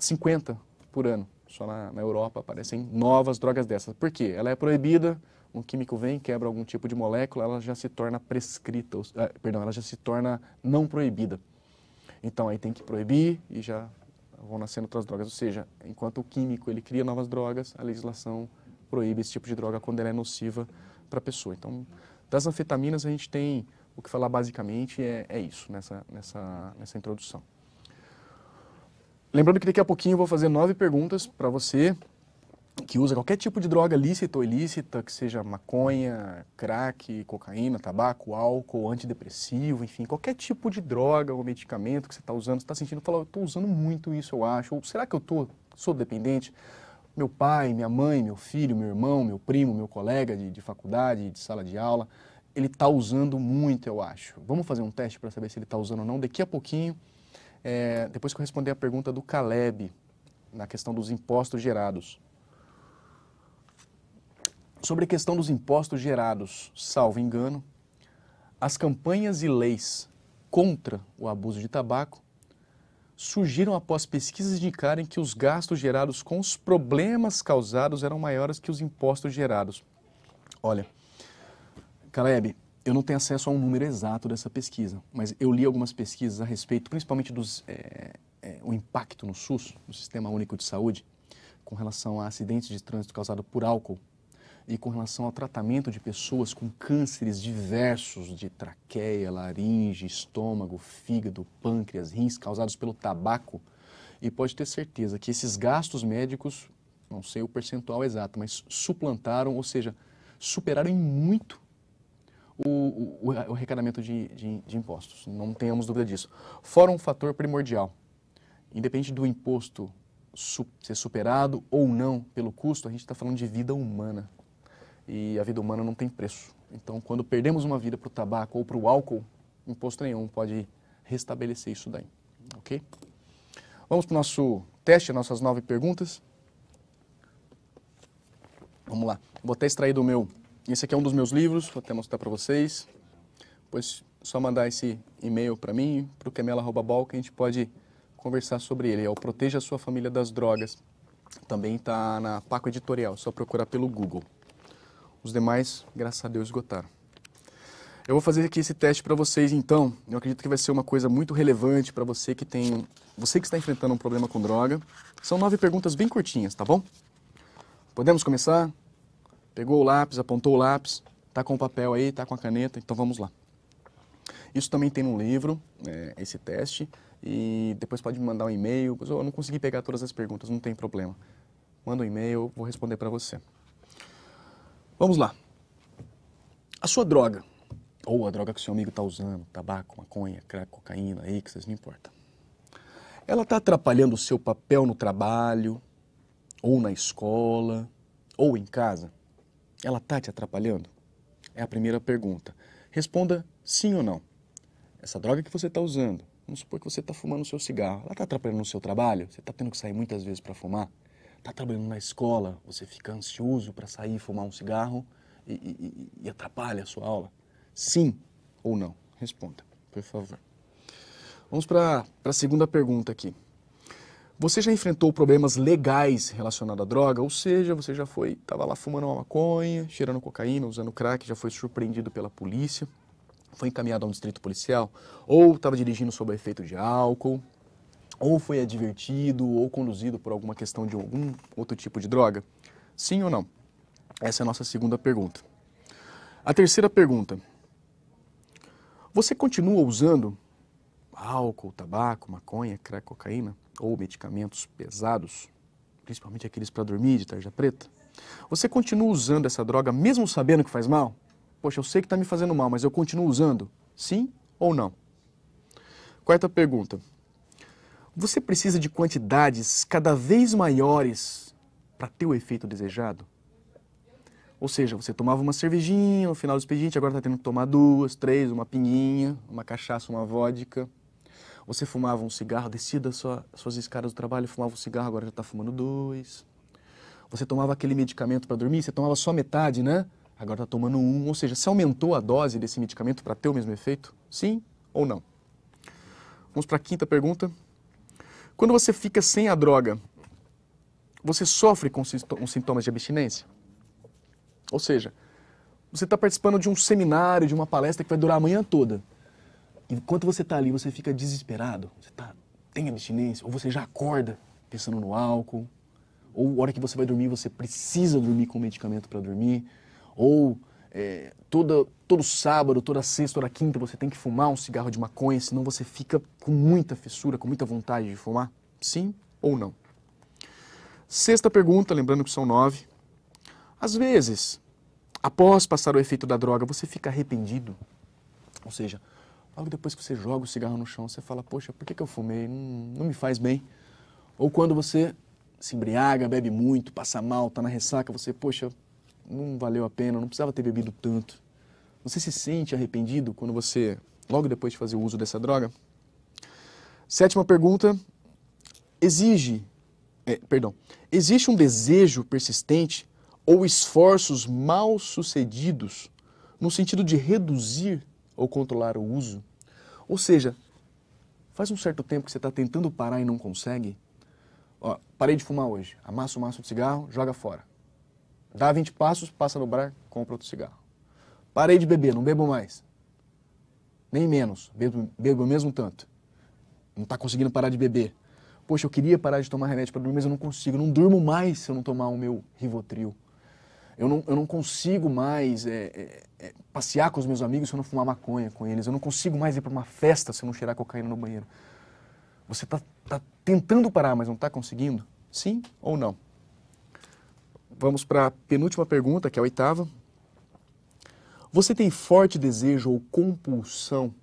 50 por ano. Só na, na, Europa aparecem novas drogas dessas. Por quê? Ela é proibida, um químico vem, quebra algum tipo de molécula, ela já se torna prescrita, ou, ah, perdão, ela já se torna não proibida. Então aí tem que proibir e já vão nascendo outras drogas. Ou seja, enquanto o químico ele cria novas drogas, a legislação proíbe esse tipo de droga quando ela é nociva para a pessoa. Então, das anfetaminas a gente tem o que falar basicamente é, é isso nessa, nessa, nessa introdução. Lembrando que daqui a pouquinho eu vou fazer nove perguntas para você que usa qualquer tipo de droga lícita ou ilícita, que seja maconha, crack, cocaína, tabaco, álcool, antidepressivo, enfim, qualquer tipo de droga ou medicamento que você está usando, você está sentindo, fala, eu estou usando muito isso, eu acho, ou será que eu tô, sou dependente? Meu pai, minha mãe, meu filho, meu irmão, meu primo, meu colega de, de faculdade, de sala de aula, ele está usando muito, eu acho. Vamos fazer um teste para saber se ele está usando ou não. Daqui a pouquinho, é, depois que eu responder a pergunta do Caleb, na questão dos impostos gerados. Sobre a questão dos impostos gerados, salvo engano, as campanhas e leis contra o abuso de tabaco surgiram após pesquisas indicarem que os gastos gerados com os problemas causados eram maiores que os impostos gerados. Olha, Caleb, eu não tenho acesso a um número exato dessa pesquisa, mas eu li algumas pesquisas a respeito, principalmente dos é, é, o impacto no SUS, no Sistema Único de Saúde, com relação a acidentes de trânsito causados por álcool e com relação ao tratamento de pessoas com cânceres diversos de traqueia, laringe, estômago, fígado, pâncreas, rins causados pelo tabaco. E pode ter certeza que esses gastos médicos, não sei o percentual exato, mas suplantaram, ou seja, superaram em muito o, o, o arrecadamento de, de, de impostos, não tenhamos dúvida disso. Fora um fator primordial, independente do imposto ser superado ou não pelo custo, a gente está falando de vida humana. E a vida humana não tem preço. Então, quando perdemos uma vida para o tabaco ou para o álcool, imposto nenhum pode restabelecer isso daí. Ok? Vamos para o nosso teste, nossas nove perguntas. Vamos lá. Vou até extrair do meu esse aqui é um dos meus livros, vou até mostrar para vocês. Depois só mandar esse e-mail para mim, para o Camela que a gente pode conversar sobre ele. É o Proteja a Sua Família das Drogas. Também está na Paco Editorial, só procurar pelo Google. Os demais, graças a Deus, esgotaram. Eu vou fazer aqui esse teste para vocês, então. Eu acredito que vai ser uma coisa muito relevante para você que tem, você que está enfrentando um problema com droga. São nove perguntas bem curtinhas, tá bom? Podemos começar? Pegou o lápis, apontou o lápis, está com o papel aí, está com a caneta, então vamos lá. Isso também tem no livro, é, esse teste, e depois pode me mandar um e-mail. eu não consegui pegar todas as perguntas, não tem problema. Manda um e-mail, vou responder para você. Vamos lá. A sua droga, ou a droga que o seu amigo está usando, tabaco, maconha, crack, cocaína, êxtase, não importa. Ela está atrapalhando o seu papel no trabalho, ou na escola, ou em casa? Ela está te atrapalhando? É a primeira pergunta. Responda sim ou não. Essa droga que você está usando, vamos supor que você está fumando o seu cigarro, ela está atrapalhando o seu trabalho? Você está tendo que sair muitas vezes para fumar? Está trabalhando na escola, você fica ansioso para sair fumar um cigarro e, e, e atrapalha a sua aula? Sim ou não? Responda, por favor. Vamos para a segunda pergunta aqui. Você já enfrentou problemas legais relacionados à droga? Ou seja, você já foi, estava lá fumando uma maconha, cheirando cocaína, usando crack, já foi surpreendido pela polícia, foi encaminhado a um distrito policial, ou estava dirigindo sob efeito de álcool, ou foi advertido ou conduzido por alguma questão de algum outro tipo de droga? Sim ou não? Essa é a nossa segunda pergunta. A terceira pergunta. Você continua usando álcool, tabaco, maconha, crack, cocaína? ou medicamentos pesados, principalmente aqueles para dormir de tarja preta, você continua usando essa droga mesmo sabendo que faz mal? Poxa, eu sei que está me fazendo mal, mas eu continuo usando? Sim ou não? Quarta pergunta. Você precisa de quantidades cada vez maiores para ter o efeito desejado? Ou seja, você tomava uma cervejinha no final do expediente, agora está tendo que tomar duas, três, uma pinguinha, uma cachaça, uma vodka. Você fumava um cigarro, descia das sua, suas escadas do trabalho, fumava um cigarro, agora já está fumando dois. Você tomava aquele medicamento para dormir, você tomava só metade, né? Agora está tomando um. Ou seja, se aumentou a dose desse medicamento para ter o mesmo efeito? Sim ou não? Vamos para a quinta pergunta. Quando você fica sem a droga, você sofre com sintomas de abstinência? Ou seja, você está participando de um seminário, de uma palestra que vai durar a manhã toda enquanto você está ali, você fica desesperado, você tá, tem abstinência, ou você já acorda pensando no álcool, ou hora que você vai dormir, você precisa dormir com medicamento para dormir, ou é, toda, todo sábado, toda sexta, toda quinta, você tem que fumar um cigarro de maconha, senão você fica com muita fissura, com muita vontade de fumar? Sim ou não? Sexta pergunta, lembrando que são nove. Às vezes, após passar o efeito da droga, você fica arrependido? Ou seja, Logo depois que você joga o cigarro no chão, você fala, poxa, por que, que eu fumei? Não, não me faz bem. Ou quando você se embriaga, bebe muito, passa mal, está na ressaca, você, poxa, não valeu a pena, não precisava ter bebido tanto. Você se sente arrependido quando você, logo depois de fazer o uso dessa droga? Sétima pergunta, exige, é, perdão, existe um desejo persistente ou esforços mal sucedidos no sentido de reduzir ou controlar o uso. Ou seja, faz um certo tempo que você está tentando parar e não consegue. Ó, parei de fumar hoje, amassa um maço de cigarro, joga fora. Dá 20 passos, passa no bar, compra outro cigarro. Parei de beber, não bebo mais. Nem menos, bebo, bebo mesmo tanto. Não está conseguindo parar de beber. Poxa, eu queria parar de tomar remédio para dormir, mas eu não consigo. Eu não durmo mais se eu não tomar o meu Rivotril. Eu não, eu não consigo mais é, é, é, passear com os meus amigos se eu não fumar maconha com eles. Eu não consigo mais ir para uma festa se eu não cheirar cocaína no banheiro. Você está tá tentando parar, mas não está conseguindo? Sim ou não? Vamos para a penúltima pergunta, que é a oitava. Você tem forte desejo ou compulsão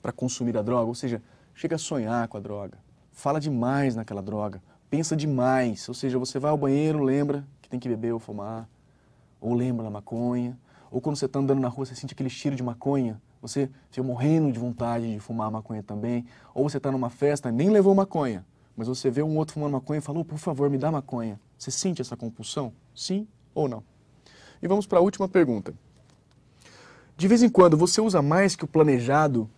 para consumir a droga? Ou seja, chega a sonhar com a droga, fala demais naquela droga, pensa demais. Ou seja, você vai ao banheiro, lembra, que tem que beber ou fumar, ou lembra da maconha, ou quando você está andando na rua, você sente aquele cheiro de maconha, você fica morrendo de vontade de fumar maconha também, ou você está numa festa, nem levou maconha, mas você vê um outro fumando maconha e falou oh, por favor, me dá maconha. Você sente essa compulsão? Sim ou não? E vamos para a última pergunta. De vez em quando, você usa mais que o planejado,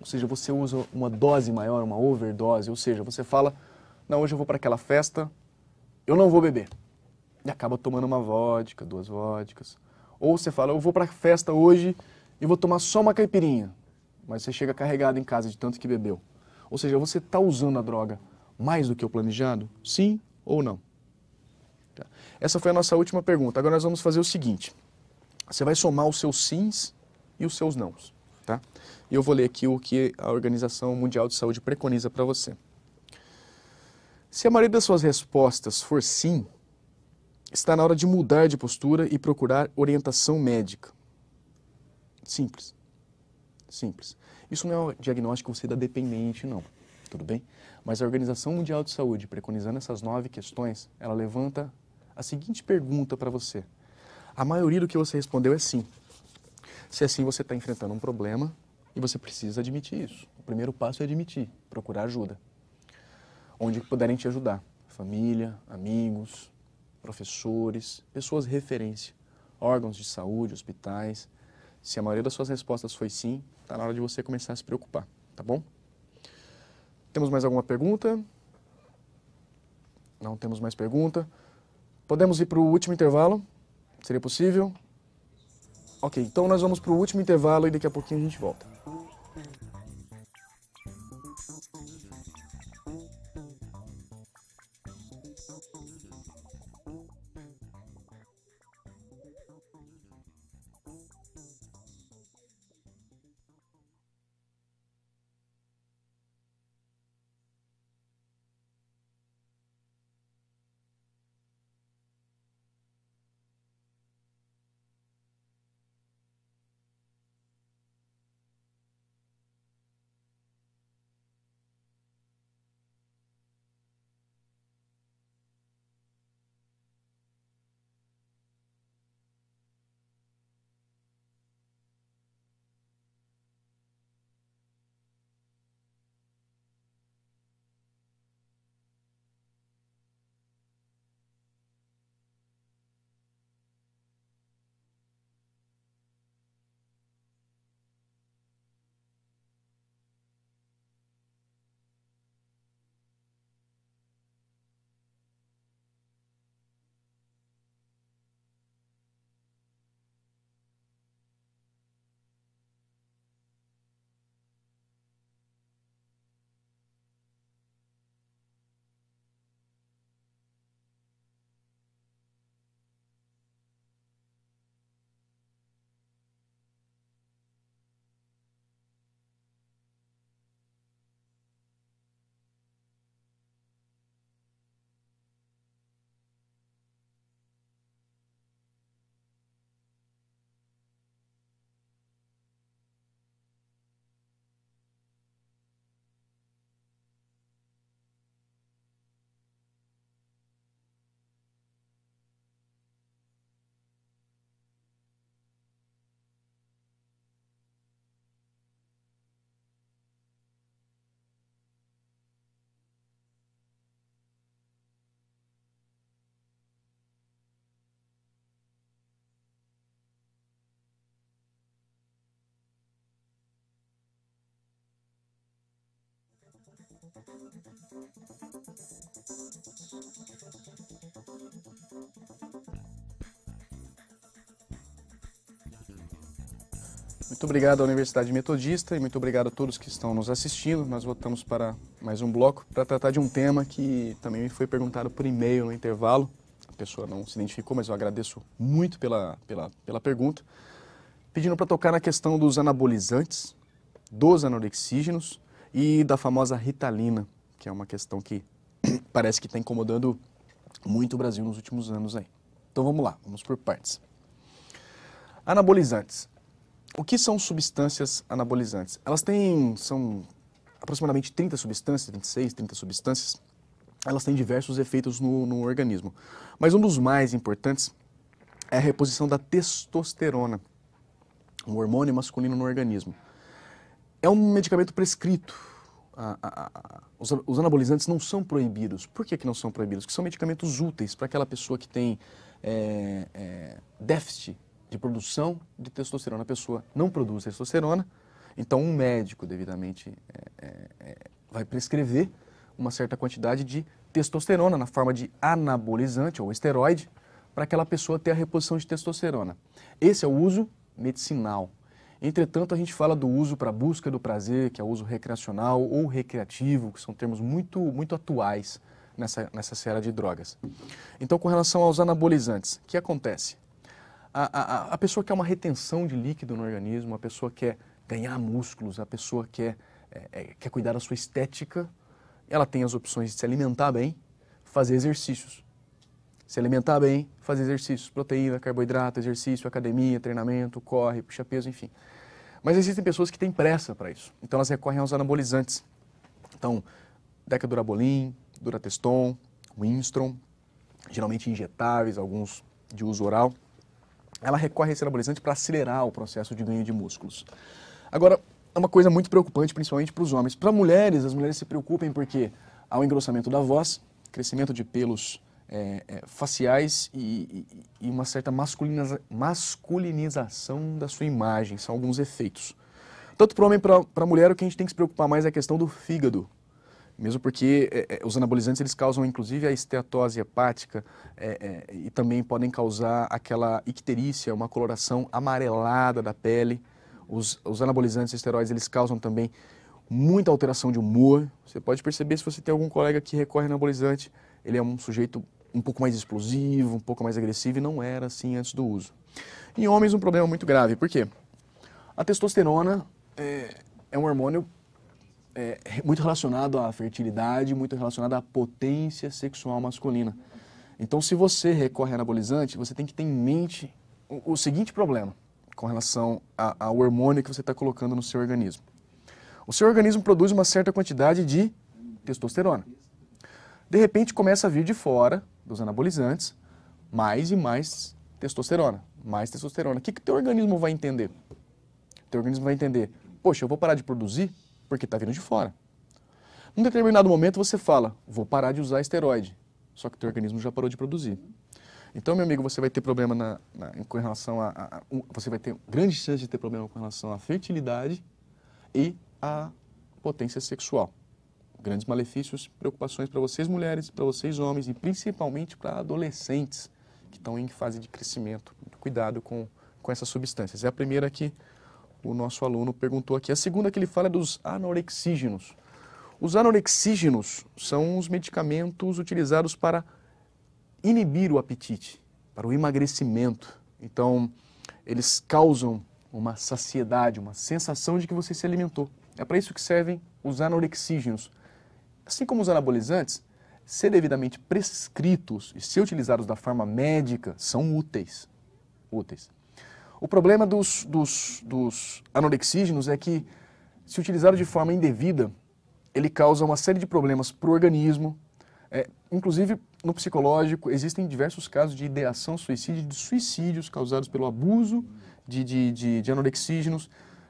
ou seja, você usa uma dose maior, uma overdose, ou seja, você fala, não, hoje eu vou para aquela festa, eu não vou beber e acaba tomando uma vodka, duas vodkas. Ou você fala, eu vou para festa hoje e vou tomar só uma caipirinha, mas você chega carregado em casa de tanto que bebeu. Ou seja, você está usando a droga mais do que o planejado? Sim ou não? Tá. Essa foi a nossa última pergunta. Agora nós vamos fazer o seguinte: você vai somar os seus sims e os seus nãos. Tá? E eu vou ler aqui o que a Organização Mundial de Saúde preconiza para você. Se a maioria das suas respostas for sim, Está na hora de mudar de postura e procurar orientação médica. Simples. Simples. Isso não é um diagnóstico que você dá dependente, não. Tudo bem? Mas a Organização Mundial de Saúde, preconizando essas nove questões, ela levanta a seguinte pergunta para você. A maioria do que você respondeu é sim. Se é sim, você está enfrentando um problema e você precisa admitir isso. O primeiro passo é admitir, procurar ajuda. Onde puderem te ajudar. Família, amigos, professores, pessoas referência, órgãos de saúde, hospitais. Se a maioria das suas respostas foi sim, está na hora de você começar a se preocupar, tá bom? Temos mais alguma pergunta? Não temos mais pergunta. Podemos ir para o último intervalo? Seria possível? Ok, então nós vamos para o último intervalo e daqui a pouquinho a gente volta. Muito obrigado à Universidade Metodista e muito obrigado a todos que estão nos assistindo. Nós voltamos para mais um bloco para tratar de um tema que também me foi perguntado por e-mail no intervalo. A pessoa não se identificou, mas eu agradeço muito pela, pela, pela pergunta. Pedindo para tocar na questão dos anabolizantes, dos anorexígenos e da famosa Ritalina, que é uma questão que parece que está incomodando muito o Brasil nos últimos anos aí. Então vamos lá, vamos por partes. Anabolizantes. O que são substâncias anabolizantes? Elas têm, são aproximadamente 30 substâncias, 26, 30 substâncias. Elas têm diversos efeitos no, no organismo. Mas um dos mais importantes é a reposição da testosterona, um hormônio masculino no organismo é um medicamento prescrito. A, a, a, os, anabolizantes não são proibidos. Por que, que não são proibidos? Porque são medicamentos úteis para aquela pessoa que tem é, é, déficit de produção de testosterona. A pessoa não produz testosterona, então um médico devidamente é, é, é vai prescrever uma certa quantidade de testosterona na forma de anabolizante ou esteroide para aquela pessoa ter a reposição de testosterona. Esse é o uso medicinal Entretanto, a gente fala do uso para busca do prazer, que é o uso recreacional ou recreativo, que são termos muito, muito atuais nessa, nessa seara de drogas. Então, com relação aos anabolizantes, o que acontece? A, a, a pessoa quer uma retenção de líquido no organismo, a pessoa quer ganhar músculos, a pessoa quer, é, é, quer cuidar da sua estética, ela tem as opções de se alimentar bem, fazer exercícios se alimentar bem, fazer exercícios, proteína, carboidrato, exercício, academia, treinamento, corre, puxa peso, enfim. Mas existem pessoas que têm pressa para isso, então elas recorrem aos anabolizantes. Então, Deca Durabolin, durateston, Winstrom, geralmente injetáveis, alguns de uso oral. Ela recorre a esse anabolizante para acelerar o processo de ganho de músculos. Agora, é uma coisa muito preocupante, principalmente para os homens. Para mulheres, as mulheres se preocupem porque há um engrossamento da voz, crescimento de pelos é, é, faciais e, e, uma certa masculiniza, masculinização da sua imagem, são alguns efeitos. Tanto para o homem para a mulher, o que a gente tem que se preocupar mais é a questão do fígado. Mesmo porque é, é os anabolizantes eles causam inclusive a esteatose hepática é, é, e também podem causar aquela icterícia, uma coloração amarelada da pele. Os, os anabolizantes e esteroides eles causam também muita alteração de humor. Você pode perceber se você tem algum colega que recorre a anabolizante, ele é um sujeito um pouco mais explosivo, um pouco mais agressivo, e não era assim antes do uso. Em homens, um problema muito grave, por quê? A testosterona é, é um hormônio é, muito relacionado à fertilidade, muito relacionado à potência sexual masculina. Então, se você recorre a anabolizante, você tem que ter em mente o, o seguinte problema com relação ao hormônio que você está colocando no seu organismo. O seu organismo produz uma certa quantidade de testosterona. De repente, começa a vir de fora dos anabolizantes, mais e mais testosterona, mais testosterona. O que, que teu organismo vai entender? Teu organismo vai entender, poxa, eu vou parar de produzir porque está vindo de fora. Num determinado momento você fala, vou parar de usar esteroide, só que teu organismo já parou de produzir. Então, meu amigo, você vai ter problema na, na com relação a, a, a você vai ter grande chance de ter problema com relação à fertilidade e à potência sexual grandes malefícios, preocupações para vocês mulheres, para vocês homens e principalmente para adolescentes que estão em fase de crescimento. Cuidado com, com essas substâncias. É a primeira que o nosso aluno perguntou aqui. A segunda que ele fala é dos anorexígenos. Os anorexígenos são os medicamentos utilizados para inibir o apetite, para o emagrecimento. Então, eles causam uma saciedade, uma sensação de que você se alimentou. É para isso que servem os anorexígenos assim como os anabolizantes, se devidamente prescritos e se utilizados da forma médica, são úteis. úteis. O problema dos, dos, dos anorexígenos é que, se utilizado de forma indevida, ele causa uma série de problemas para o organismo. É, inclusive, no psicológico, existem diversos casos de ideação suicídio, de suicídios causados pelo abuso de, de, de, de anorexígenos.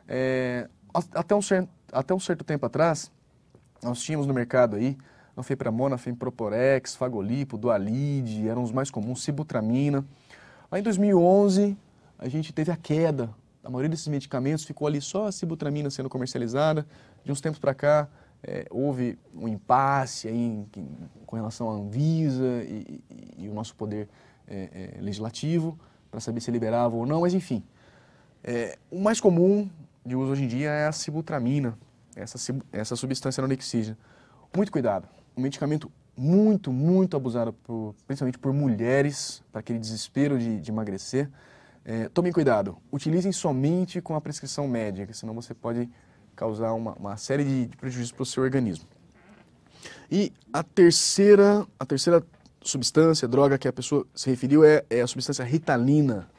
É, até, um, até um certo tempo atrás, nós tínhamos no mercado aí anfepramona, fenproporex, fagolipo, dualide, eram os mais comuns, sibutramina. aí em 2011, a gente teve a queda. A maioria desses medicamentos ficou ali só a sibutramina sendo comercializada. De uns tempos para cá, é, houve um impasse aí em, em, com relação à Anvisa e, e, e o nosso poder é, é, legislativo para saber se liberava ou não, mas enfim. É, o mais comum de uso hoje em dia é a sibutramina, essa, essa substância anorexígena. Muito cuidado. Um medicamento muito, muito abusado, por, principalmente por mulheres, para aquele desespero de, de emagrecer. É, tomem cuidado. Utilizem somente com a prescrição médica, senão você pode causar uma, uma série de, prejuízos para o seu organismo. E a terceira, a terceira substância, droga que a pessoa se referiu é, é a substância ritalina.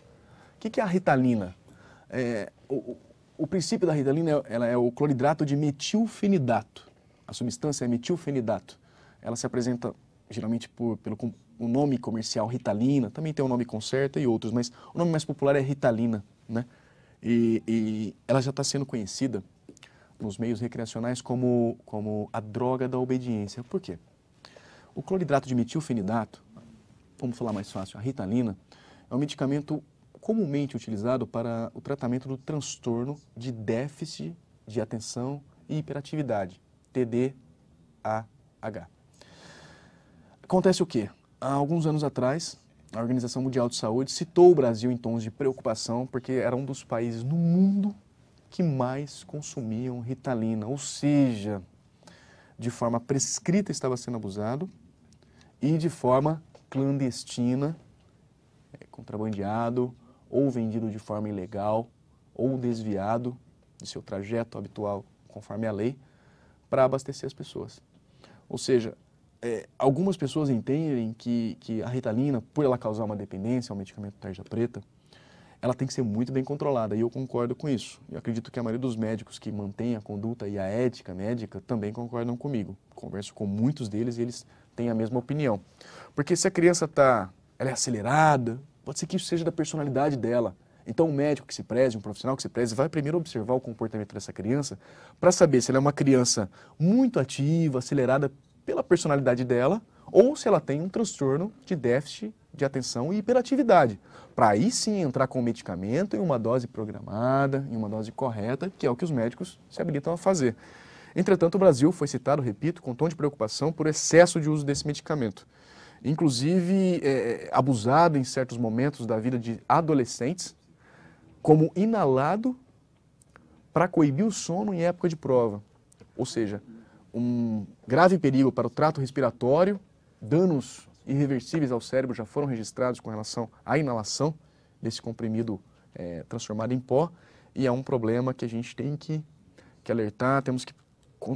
O que, que é a ritalina? É, o, o princípio da ritalina ela é o cloridrato de metilfenidato. A substância é metilfenidato. Ela se apresenta geralmente por, pelo o nome comercial ritalina, também tem o nome concerta e outros, mas o nome mais popular é ritalina, né? E, e ela já está sendo conhecida nos meios recreacionais como, como a droga da obediência. Por quê? O cloridrato de metilfenidato, vamos falar mais fácil, a ritalina, é um medicamento comumente utilizado para o tratamento do transtorno de déficit de atenção e hiperatividade, TDAH. Acontece o quê? Há alguns anos atrás, a Organização Mundial de Saúde citou o Brasil em tons de preocupação porque era um dos países no mundo que mais consumiam ritalina, ou seja, de forma prescrita estava sendo abusado e de forma clandestina, é, contrabandeado ou vendido de forma ilegal ou desviado de seu trajeto habitual, conforme a lei, para abastecer as pessoas. Ou seja, é, algumas pessoas entendem que, que a retalina, por ela causar uma dependência ao medicamento tarja preta, ela tem que ser muito bem controlada, e eu concordo com isso. Eu acredito que a maioria dos médicos que mantém a conduta e a ética médica também concordam comigo. Converso com muitos deles e eles têm a mesma opinião. Porque se a criança está, ela é acelerada, Pode ser que isso seja da personalidade dela. Então, um médico que se preze, um profissional que se preze, vai primeiro observar o comportamento dessa criança para saber se ela é uma criança muito ativa, acelerada pela personalidade dela, ou se ela tem um transtorno de déficit de atenção e hiperatividade, para aí sim entrar com medicamento em uma dose programada, em uma dose correta, que é o que os médicos se habilitam a fazer. Entretanto, o Brasil foi citado, repito, com tom de preocupação por excesso de uso desse medicamento inclusive é, é, abusado em certos momentos da vida de adolescentes, como inalado para coibir o sono em época de prova. Ou seja, um grave perigo para o trato respiratório, danos irreversíveis ao cérebro já foram registrados com relação à inalação desse comprimido é, transformado em pó, e é um problema que a gente tem que, que alertar, temos que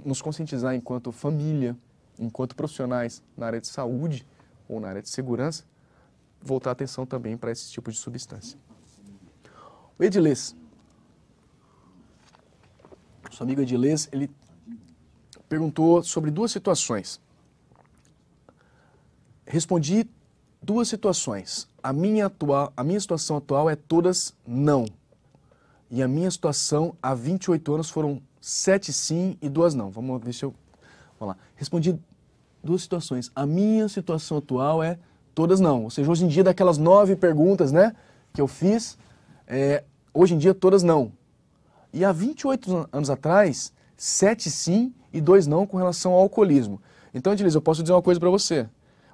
nos conscientizar enquanto família, enquanto profissionais na área de saúde, ou na área de segurança, voltar atenção também para esse tipo de substância. O Edilês. o seu amigo Edilês, ele perguntou sobre duas situações. Respondi duas situações. A minha, atual, a minha situação atual é todas não. E a minha situação há 28 anos foram sete sim e duas não. Vamos ver se eu. Vamos lá. Respondi duas situações. A minha situação atual é todas não. Ou seja, hoje em dia, daquelas nove perguntas né, que eu fiz, é, hoje em dia todas não. E há 28 anos atrás, sete sim e dois não com relação ao alcoolismo. Então, Edilisa, eu posso dizer uma coisa para você.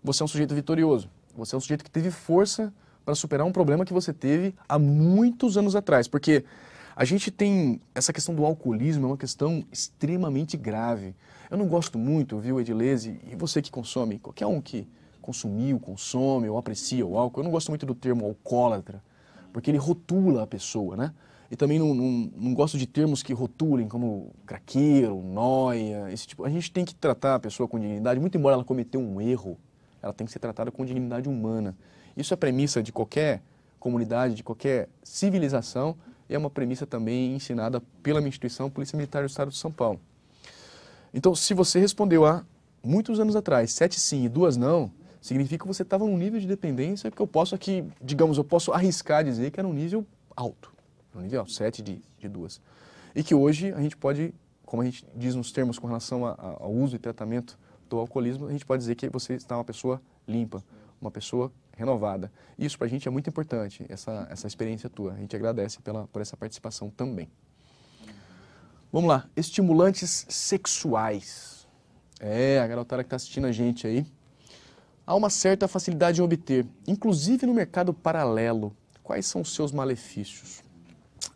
Você é um sujeito vitorioso. Você é um sujeito que teve força para superar um problema que você teve há muitos anos atrás. Porque a gente tem essa questão do alcoolismo, é uma questão extremamente grave. Eu não gosto muito, viu, Edilese, e você que consome, qualquer um que consumiu, consome ou aprecia o álcool, eu não gosto muito do termo alcoólatra, porque ele rotula a pessoa, né? E também não, não, não gosto de termos que rotulem como craqueiro, noia, esse tipo. A gente tem que tratar a pessoa com dignidade, muito embora ela cometeu um erro, ela tem que ser tratada com dignidade humana. Isso é premissa de qualquer comunidade, de qualquer civilização, é uma premissa também ensinada pela minha instituição, Polícia Militar do Estado de São Paulo. Então, se você respondeu há muitos anos atrás, sete sim e duas não, significa que você estava num nível de dependência que eu posso aqui, digamos, eu posso arriscar dizer que era um nível alto, um nível alto, sete de, de duas. E que hoje a gente pode, como a gente diz nos termos com relação a, a, ao uso e tratamento do alcoolismo, a gente pode dizer que você está uma pessoa limpa, uma pessoa renovada. Isso para a gente é muito importante, essa, essa experiência tua. A gente agradece pela, por essa participação também. Vamos lá, estimulantes sexuais. É, a garotada que está assistindo a gente aí. Há uma certa facilidade em obter, inclusive no mercado paralelo. Quais são os seus malefícios?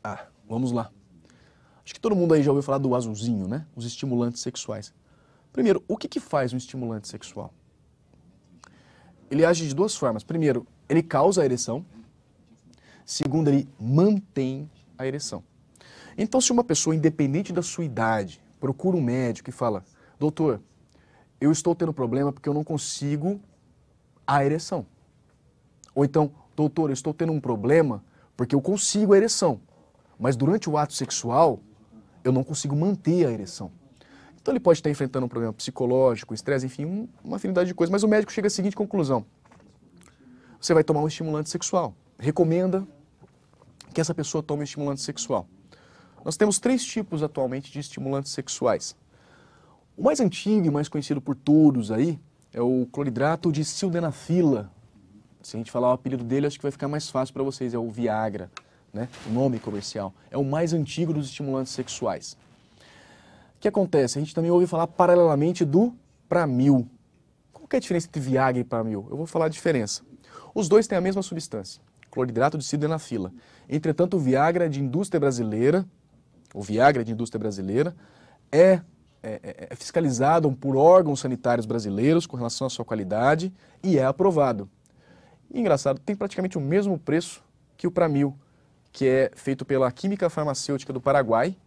Ah, vamos lá. Acho que todo mundo aí já ouviu falar do azulzinho, né? Os estimulantes sexuais. Primeiro, o que, que faz um estimulante sexual? ele age de duas formas. Primeiro, ele causa a ereção. Segundo, ele mantém a ereção. Então, se uma pessoa, independente da sua idade, procura um médico e fala: Doutor, eu estou tendo problema porque eu não consigo a ereção. Ou então, doutor, eu estou tendo um problema porque eu consigo a ereção, mas durante o ato sexual eu não consigo manter a ereção. Então ele pode estar enfrentando um problema psicológico, estresse, enfim, um, uma afinidade de coisas. Mas o médico chega à seguinte conclusão: você vai tomar um estimulante sexual. Recomenda que essa pessoa tome um estimulante sexual. Nós temos três tipos atualmente de estimulantes sexuais. O mais antigo e mais conhecido por todos aí é o cloridrato de sildenafila. Se a gente falar o apelido dele, acho que vai ficar mais fácil para vocês. É o Viagra, né? o nome comercial. É o mais antigo dos estimulantes sexuais. O que acontece? A gente também ouve falar paralelamente do Pramil. Qual é a diferença entre Viagra e Pramil? Eu vou falar a diferença. Os dois têm a mesma substância, cloridrato de sildenafila. Entretanto, o Viagra é de indústria brasileira, o Viagra é de indústria brasileira, é, é, é, é fiscalizado por órgãos sanitários brasileiros com relação à sua qualidade e é aprovado. E, engraçado, tem praticamente o mesmo preço que o Pramil, que é feito pela Química Farmacêutica do Paraguai,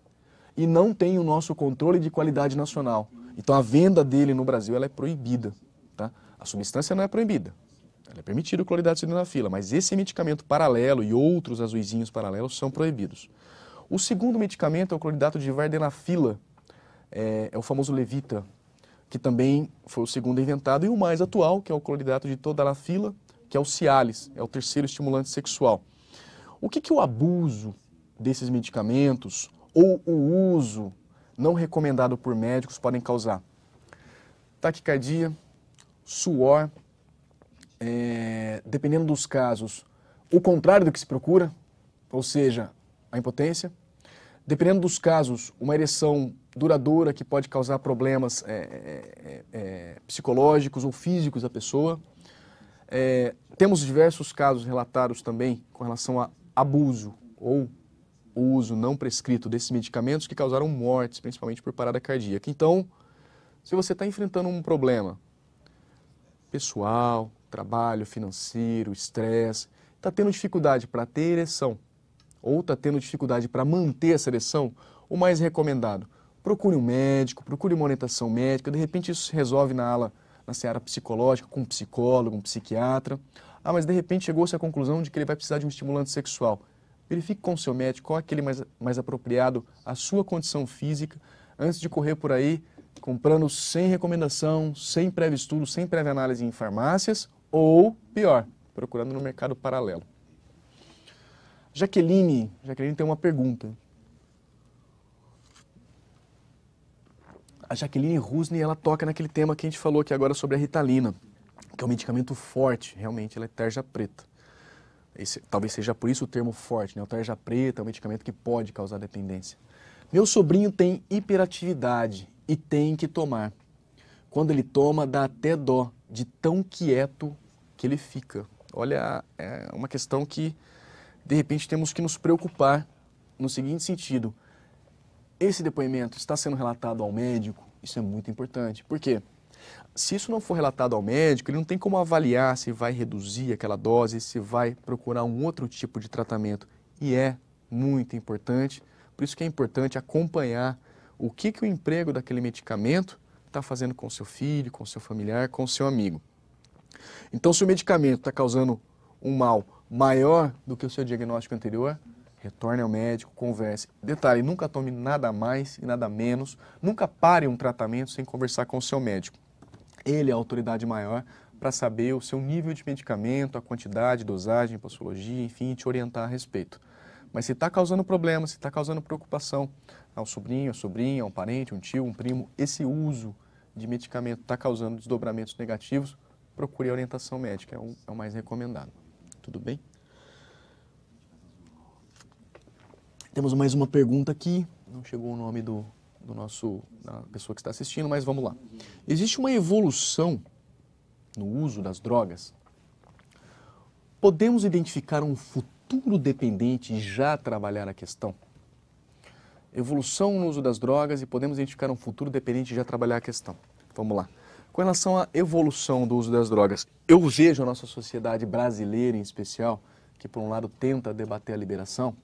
e não tem o nosso controle de qualidade nacional. Então a venda dele no Brasil ela é proibida. Tá? A substância não é proibida. Ela é permitida o cloridato de fila, mas esse medicamento paralelo e outros azuizinhos paralelos são proibidos. O segundo medicamento é o cloridato de vardenafila, é, é o famoso Levita, que também foi o segundo inventado, e o mais atual, que é o cloridato de fila, que é o Cialis, é o terceiro estimulante sexual. O que, que o abuso desses medicamentos ou o uso não recomendado por médicos podem causar taquicardia, suor, é, dependendo dos casos, o contrário do que se procura, ou seja, a impotência. Dependendo dos casos, uma ereção duradoura que pode causar problemas é, é, é, é psicológicos ou físicos da pessoa. É, temos diversos casos relatados também com relação a abuso ou o uso não prescrito desses medicamentos que causaram mortes, principalmente por parada cardíaca. Então, se você está enfrentando um problema pessoal, trabalho, financeiro, estresse, está tendo dificuldade para ter ereção ou está tendo dificuldade para manter essa ereção, o mais recomendado, procure um médico, procure uma orientação médica, de repente isso se resolve na ala, na seara psicológica, com um psicólogo, um psiquiatra. Ah, mas de repente chegou-se à conclusão de que ele vai precisar de um estimulante sexual verifique com o seu médico qual é aquele mais, mais apropriado à sua condição física, antes de correr por aí comprando sem recomendação, sem prévio estudo, sem prévia análise em farmácias, ou, pior, procurando no mercado paralelo. Jaqueline, Jaqueline tem uma pergunta. A Jaqueline Rusney, ela toca naquele tema que a gente falou aqui agora sobre a Ritalina, que é um medicamento forte, realmente, ela é terja preta. Esse, talvez seja por isso o termo forte, né? O tarja preta é um medicamento que pode causar dependência. Meu sobrinho tem hiperatividade e tem que tomar. Quando ele toma, dá até dó de tão quieto que ele fica. Olha, é uma questão que de repente temos que nos preocupar no seguinte sentido: esse depoimento está sendo relatado ao médico, isso é muito importante. Por quê? Se isso não for relatado ao médico, ele não tem como avaliar se vai reduzir aquela dose, se vai procurar um outro tipo de tratamento. E é muito importante, por isso que é importante acompanhar o que, que o emprego daquele medicamento está fazendo com seu filho, com seu familiar, com seu amigo. Então, se o medicamento está causando um mal maior do que o seu diagnóstico anterior, retorne ao médico, converse. Detalhe, nunca tome nada mais e nada menos, nunca pare um tratamento sem conversar com o seu médico ele é a autoridade maior para saber o seu nível de medicamento, a quantidade, dosagem, posologia, enfim, te orientar a respeito. Mas se está causando problema, se está causando preocupação ao sobrinho, à sobrinha, a um parente, um tio, um primo, esse uso de medicamento está causando desdobramentos negativos, procure a orientação médica, é é o mais recomendado. Tudo bem? Temos mais uma pergunta aqui, não chegou o nome do, do nosso da pessoa que está assistindo, mas vamos lá. Existe uma evolução no uso das drogas. Podemos identificar um futuro dependente e já trabalhar a questão? Evolução no uso das drogas e podemos identificar um futuro dependente e já trabalhar a questão. Vamos lá. Com relação à evolução do uso das drogas, eu vejo a nossa sociedade brasileira em especial, que por um lado tenta debater a liberação,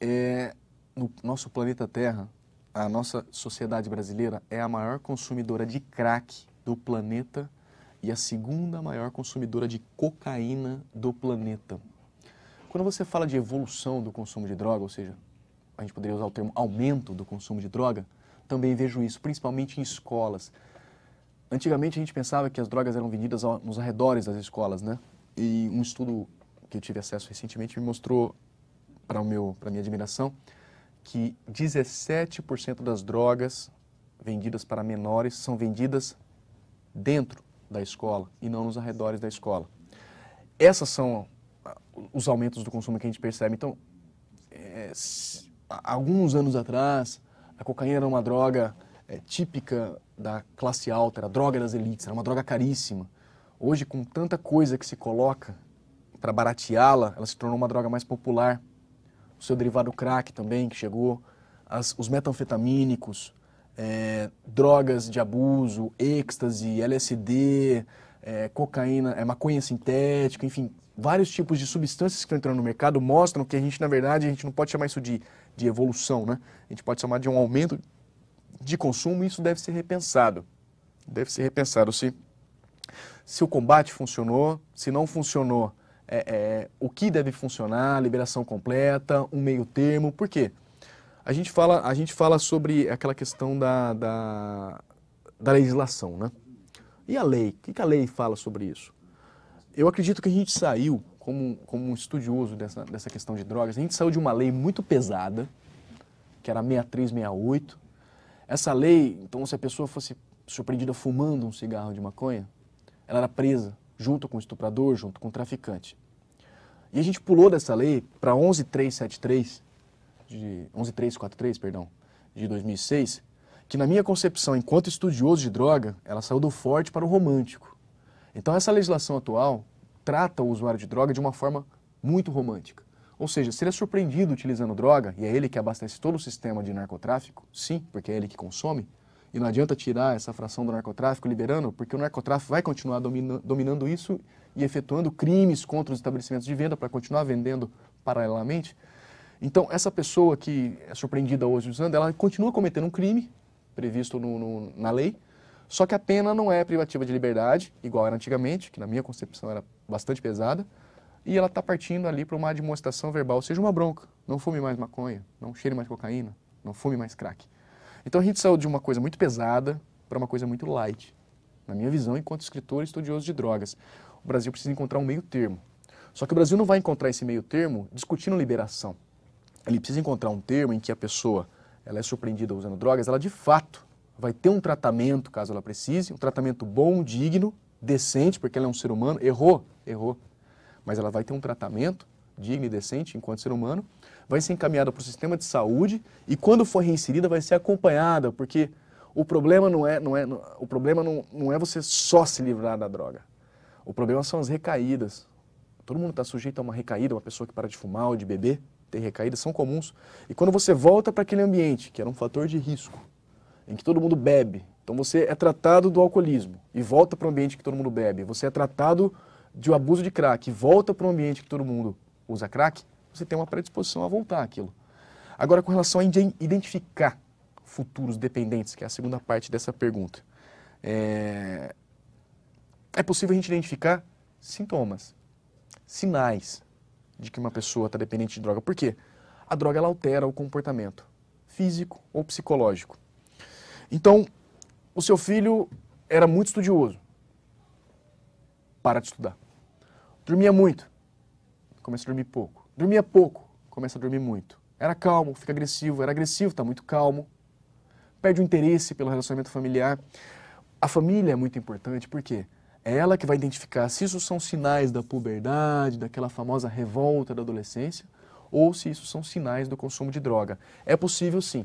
é, no nosso planeta Terra a nossa sociedade brasileira é a maior consumidora de crack do planeta e a segunda maior consumidora de cocaína do planeta. Quando você fala de evolução do consumo de droga, ou seja, a gente poderia usar o termo aumento do consumo de droga, também vejo isso, principalmente em escolas. Antigamente a gente pensava que as drogas eram vendidas nos arredores das escolas, né? E um estudo que eu tive acesso recentemente me mostrou, para minha admiração, que 17% das drogas vendidas para menores são vendidas dentro da escola e não nos arredores da escola. Essas são ah, os aumentos do consumo que a gente percebe. Então, é, alguns anos atrás, a cocaína era uma droga é, típica da classe alta, era a droga das elites, era uma droga caríssima. Hoje, com tanta coisa que se coloca para barateá-la, ela se tornou uma droga mais popular o seu derivado crack também, que chegou, as, os metanfetamínicos, é, drogas de abuso, êxtase, LSD, é, eh, cocaína, é, maconha sintética, enfim, vários tipos de substâncias que estão entrando no mercado mostram que a gente, na verdade, a gente não pode chamar isso de, de evolução, né? A gente pode chamar de um aumento de consumo e isso deve ser repensado. Deve ser repensado se, se o combate funcionou, se não funcionou, é, é, o que deve funcionar, liberação completa, um meio termo, por quê? A gente fala, a gente fala sobre aquela questão da, da, da legislação, né? E a lei? O que a lei fala sobre isso? Eu acredito que a gente saiu, como, como um estudioso dessa, dessa questão de drogas, a gente saiu de uma lei muito pesada, que era 6368. Essa lei, então, se a pessoa fosse surpreendida fumando um cigarro de maconha, ela era presa junto com o estuprador, junto com o traficante. E a gente pulou dessa lei para 11373 de 11343, perdão, de 2006, que na minha concepção, enquanto estudioso de droga, ela saiu do forte para o romântico. Então essa legislação atual trata o usuário de droga de uma forma muito romântica. Ou seja, se ele é surpreendido utilizando droga, e é ele que abastece todo o sistema de narcotráfico, sim, porque é ele que consome, e não adianta tirar essa fração do narcotráfico liberando, porque o narcotráfico vai continuar domina, dominando isso e efetuando crimes contra os estabelecimentos de venda para continuar vendendo paralelamente. Então, essa pessoa que é surpreendida hoje usando, ela continua cometendo um crime previsto no, no, na lei, só que a pena não é privativa de liberdade, igual era antigamente, que na minha concepção era bastante pesada, e ela está partindo ali para uma admoestação verbal, ou seja, uma bronca. Não fume mais maconha, não cheire mais cocaína, não fume mais crack. Então a gente saiu de uma coisa muito pesada para uma coisa muito light, na minha visão, enquanto escritor e estudioso de drogas. O Brasil precisa encontrar um meio termo. Só que o Brasil não vai encontrar esse meio termo discutindo liberação. Ele precisa encontrar um termo em que a pessoa ela é surpreendida usando drogas, ela de fato vai ter um tratamento, caso ela precise, um tratamento bom, digno, decente, porque ela é um ser humano, errou, errou. Mas ela vai ter um tratamento digno e decente enquanto ser humano, vai ser encaminhada para o sistema de saúde e quando for reinserida vai ser acompanhada, porque o problema não é, não é, não, o problema não, não é você só se livrar da droga. O problema são as recaídas. Todo mundo está sujeito a uma recaída, uma pessoa que para de fumar ou de beber, tem recaídas, são comuns. E quando você volta para aquele ambiente, que era um fator de risco, em que todo mundo bebe, então você é tratado do alcoolismo e volta para o ambiente que todo mundo bebe, você é tratado de um abuso de crack e volta para o ambiente que todo mundo usa crack, você tem uma predisposição a voltar àquilo. Agora, com relação a identificar futuros dependentes, que é a segunda parte dessa pergunta, é, é possível a gente identificar sintomas, sinais de que uma pessoa está dependente de droga. Por quê? A droga ela altera o comportamento físico ou psicológico. Então, o seu filho era muito estudioso. Para de estudar. Dormia muito. Começa a dormir pouco Dormia pouco, começa a dormir muito. Era calmo, fica agressivo, era agressivo, está muito calmo. Perde o interesse pelo relacionamento familiar. A família é muito importante porque é ela que vai identificar se isso são sinais da puberdade, daquela famosa revolta da adolescência, ou se isso são sinais do consumo de droga. É possível sim.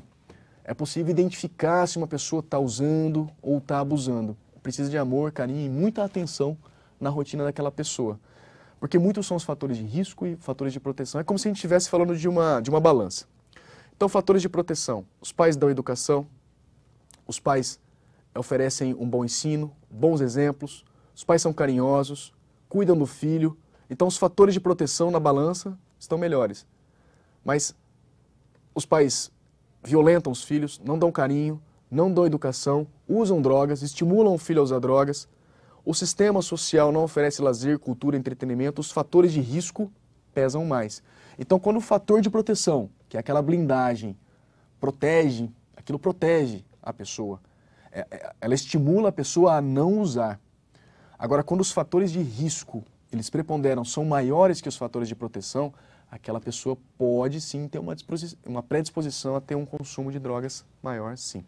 É possível identificar se uma pessoa está usando ou está abusando. Precisa de amor, carinho e muita atenção na rotina daquela pessoa. Porque muitos são os fatores de risco e fatores de proteção. É como se a gente estivesse falando de uma, de uma balança. Então, fatores de proteção. Os pais dão educação, os pais oferecem um bom ensino, bons exemplos, os pais são carinhosos, cuidam do filho. Então, os fatores de proteção na balança estão melhores. Mas os pais violentam os filhos, não dão carinho, não dão educação, usam drogas, estimulam o filho a usar drogas, o sistema social não oferece lazer, cultura, entretenimento, os fatores de risco pesam mais. Então, quando o fator de proteção, que é aquela blindagem, protege, aquilo protege a pessoa, é, é, ela estimula a pessoa a não usar. Agora, quando os fatores de risco, eles preponderam, são maiores que os fatores de proteção, aquela pessoa pode sim ter uma, uma predisposição a ter um consumo de drogas maior, sim.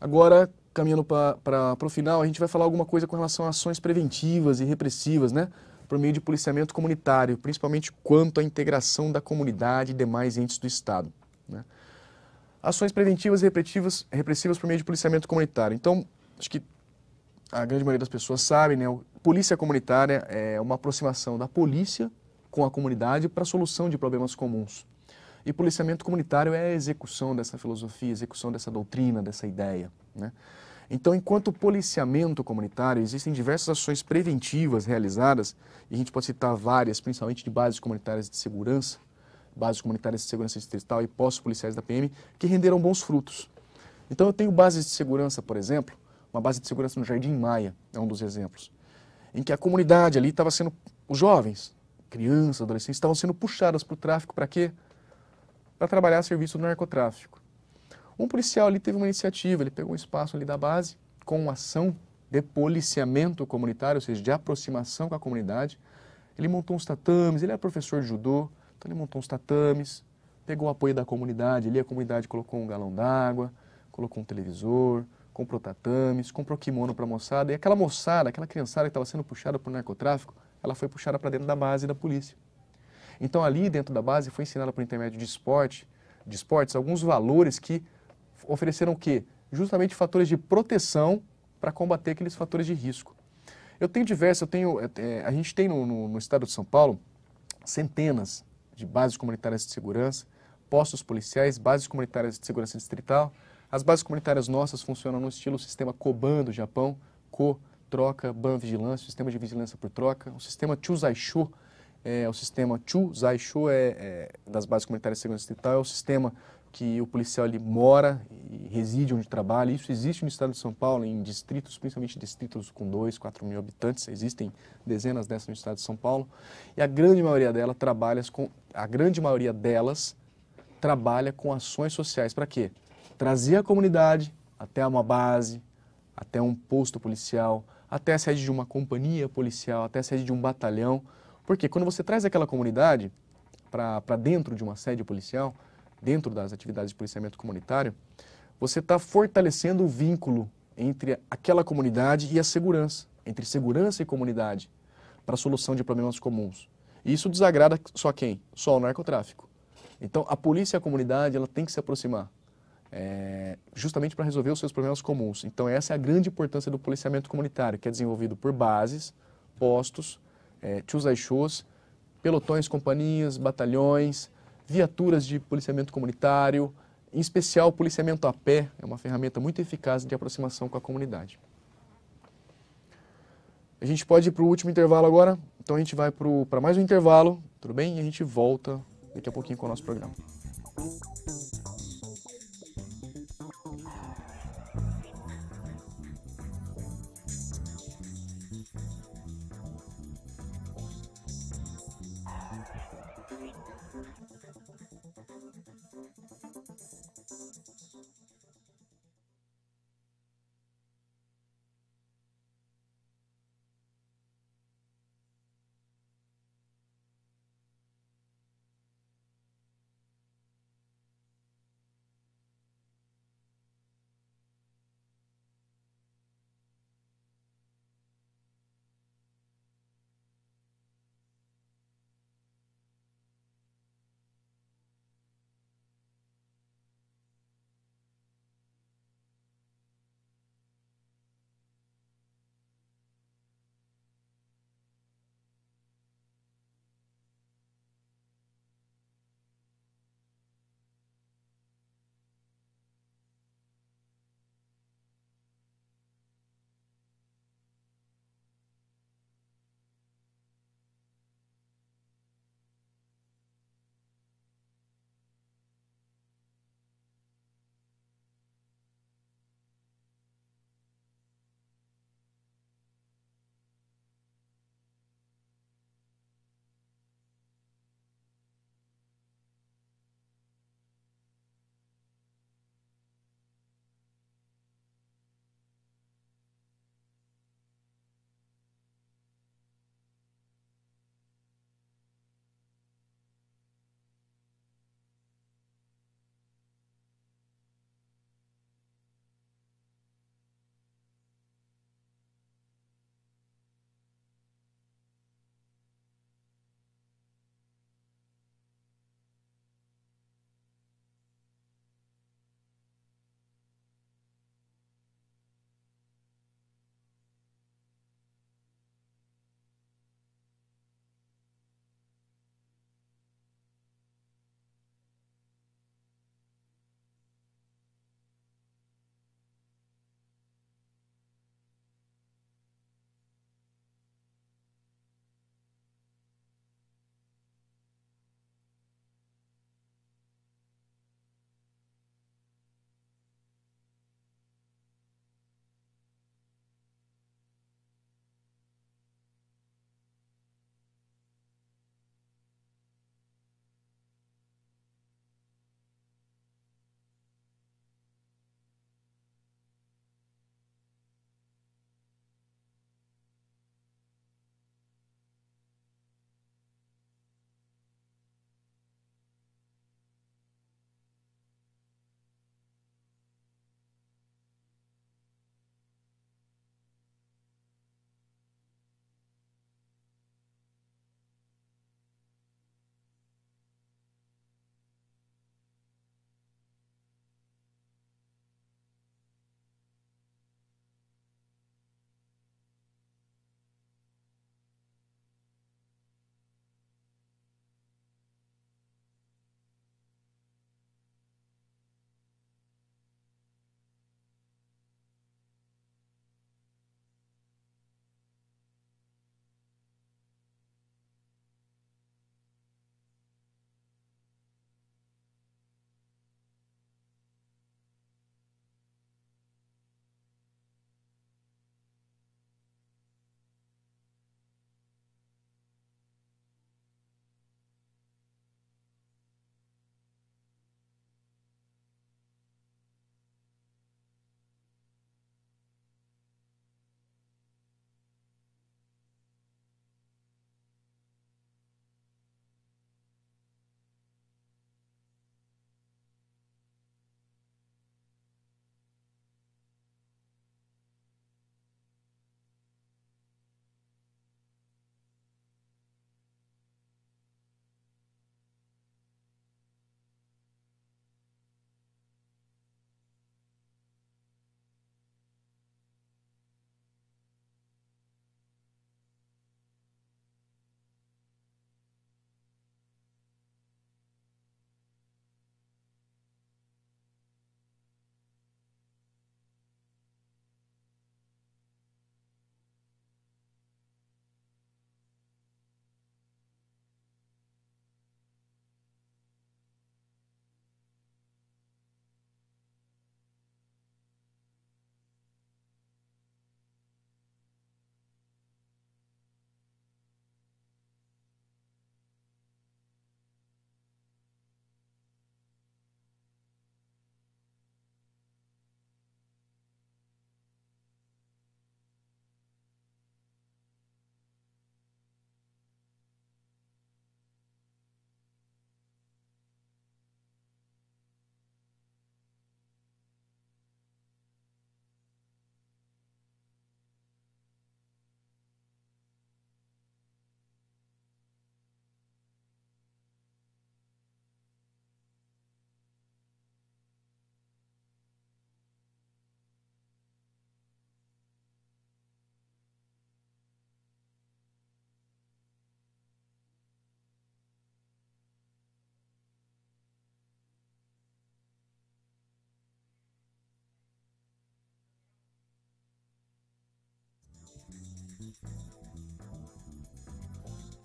Agora, caminhando para o final, a gente vai falar alguma coisa com relação a ações preventivas e repressivas, né? Por meio de policiamento comunitário, principalmente quanto à integração da comunidade e demais entes do Estado. Né? Ações preventivas e repressivas, repressivas por meio de policiamento comunitário. Então, acho que a grande maioria das pessoas sabe, né? Polícia comunitária é uma aproximação da polícia com a comunidade para a solução de problemas comuns. E policiamento comunitário é a execução dessa filosofia, execução dessa doutrina, dessa ideia. Né? Então, enquanto policiamento comunitário, existem diversas ações preventivas realizadas, e a gente pode citar várias, principalmente de bases comunitárias de segurança, bases comunitárias de segurança distrital e postos policiais da PM, que renderam bons frutos. Então, eu tenho bases de segurança, por exemplo, uma base de segurança no Jardim Maia, é um dos exemplos, em que a comunidade ali estava sendo, os jovens, crianças, adolescentes, estavam sendo puxadas para o tráfico para quê? para trabalhar a serviço do narcotráfico. Um policial ali teve uma iniciativa, ele pegou um espaço ali da base com uma ação de policiamento comunitário, ou seja, de aproximação com a comunidade. Ele montou uns tatames, ele era professor de judô, então ele montou uns tatames, pegou o apoio da comunidade, ali a comunidade colocou um galão d'água, colocou um televisor, comprou tatames, comprou kimono para a moçada, e aquela moçada, aquela criançada que estava sendo puxada por narcotráfico, ela foi puxada para dentro da base da polícia. Então, ali dentro da base foi ensinado por intermédio de esporte, de esportes, alguns valores que ofereceram o quê? Justamente fatores de proteção para combater aqueles fatores de risco. Eu tenho diversos, eu tenho, é, é, a gente tem no, no, no estado de São Paulo centenas de bases comunitárias de segurança, postos policiais, bases comunitárias de segurança distrital. As bases comunitárias nossas funcionam no estilo sistema Coban do Japão, Co, troca, Ban Vigilância, sistema de vigilância por troca, o sistema Chuzaishu é, é o sistema Chu Zai Shu, é, é, das bases comunitárias de segurança distrital, é o sistema que o policial ali mora e reside onde trabalha. Isso existe no estado de São Paulo, em distritos, principalmente distritos com 2, 4 mil habitantes. Existem dezenas dessas no estado de São Paulo. E a grande maioria delas trabalha com, a grande maioria delas trabalha com ações sociais. Para quê? Trazer a comunidade até uma base, até um posto policial, até a sede de uma companhia policial, até a sede de um batalhão porque quando você traz aquela comunidade para dentro de uma sede policial, dentro das atividades de policiamento comunitário, você está fortalecendo o vínculo entre aquela comunidade e a segurança, entre segurança e comunidade, para a solução de problemas comuns. E isso desagrada só quem? Só o narcotráfico. Então, a polícia e a comunidade ela tem que se aproximar, é, justamente para resolver os seus problemas comuns. Então, essa é a grande importância do policiamento comunitário, que é desenvolvido por bases, postos, é, shows pelotões, companhias, batalhões, viaturas de policiamento comunitário, em especial policiamento a pé, é uma ferramenta muito eficaz de aproximação com a comunidade. A gente pode ir para o último intervalo agora, então a gente vai para mais um intervalo, tudo bem? E a gente volta daqui a pouquinho com o nosso programa.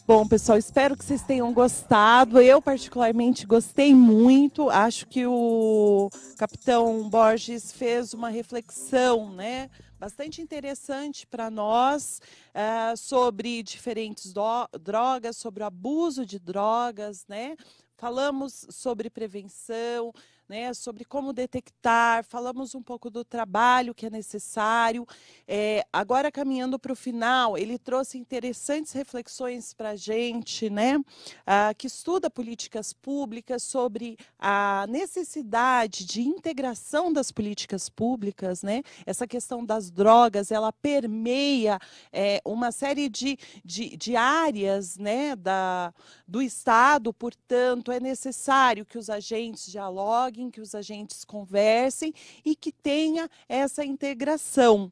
Bom, pessoal, espero que vocês tenham gostado. Eu, particularmente, gostei muito. Acho que o capitão Borges fez uma reflexão, né? Bastante interessante para nós uh, sobre diferentes drogas, sobre o abuso de drogas, né? Falamos sobre prevenção, né, sobre como detectar, falamos um pouco do trabalho que é necessário. É, agora, caminhando para o final, ele trouxe interessantes reflexões para a gente, né, ah, que estuda políticas públicas, sobre a necessidade de integração das políticas públicas, né, essa questão das drogas, ela permeia é, uma série de, de, de áreas né, da, do Estado, portanto, é necessário que os agentes dialoguem dialoguem, que os agentes conversem e que tenha essa integração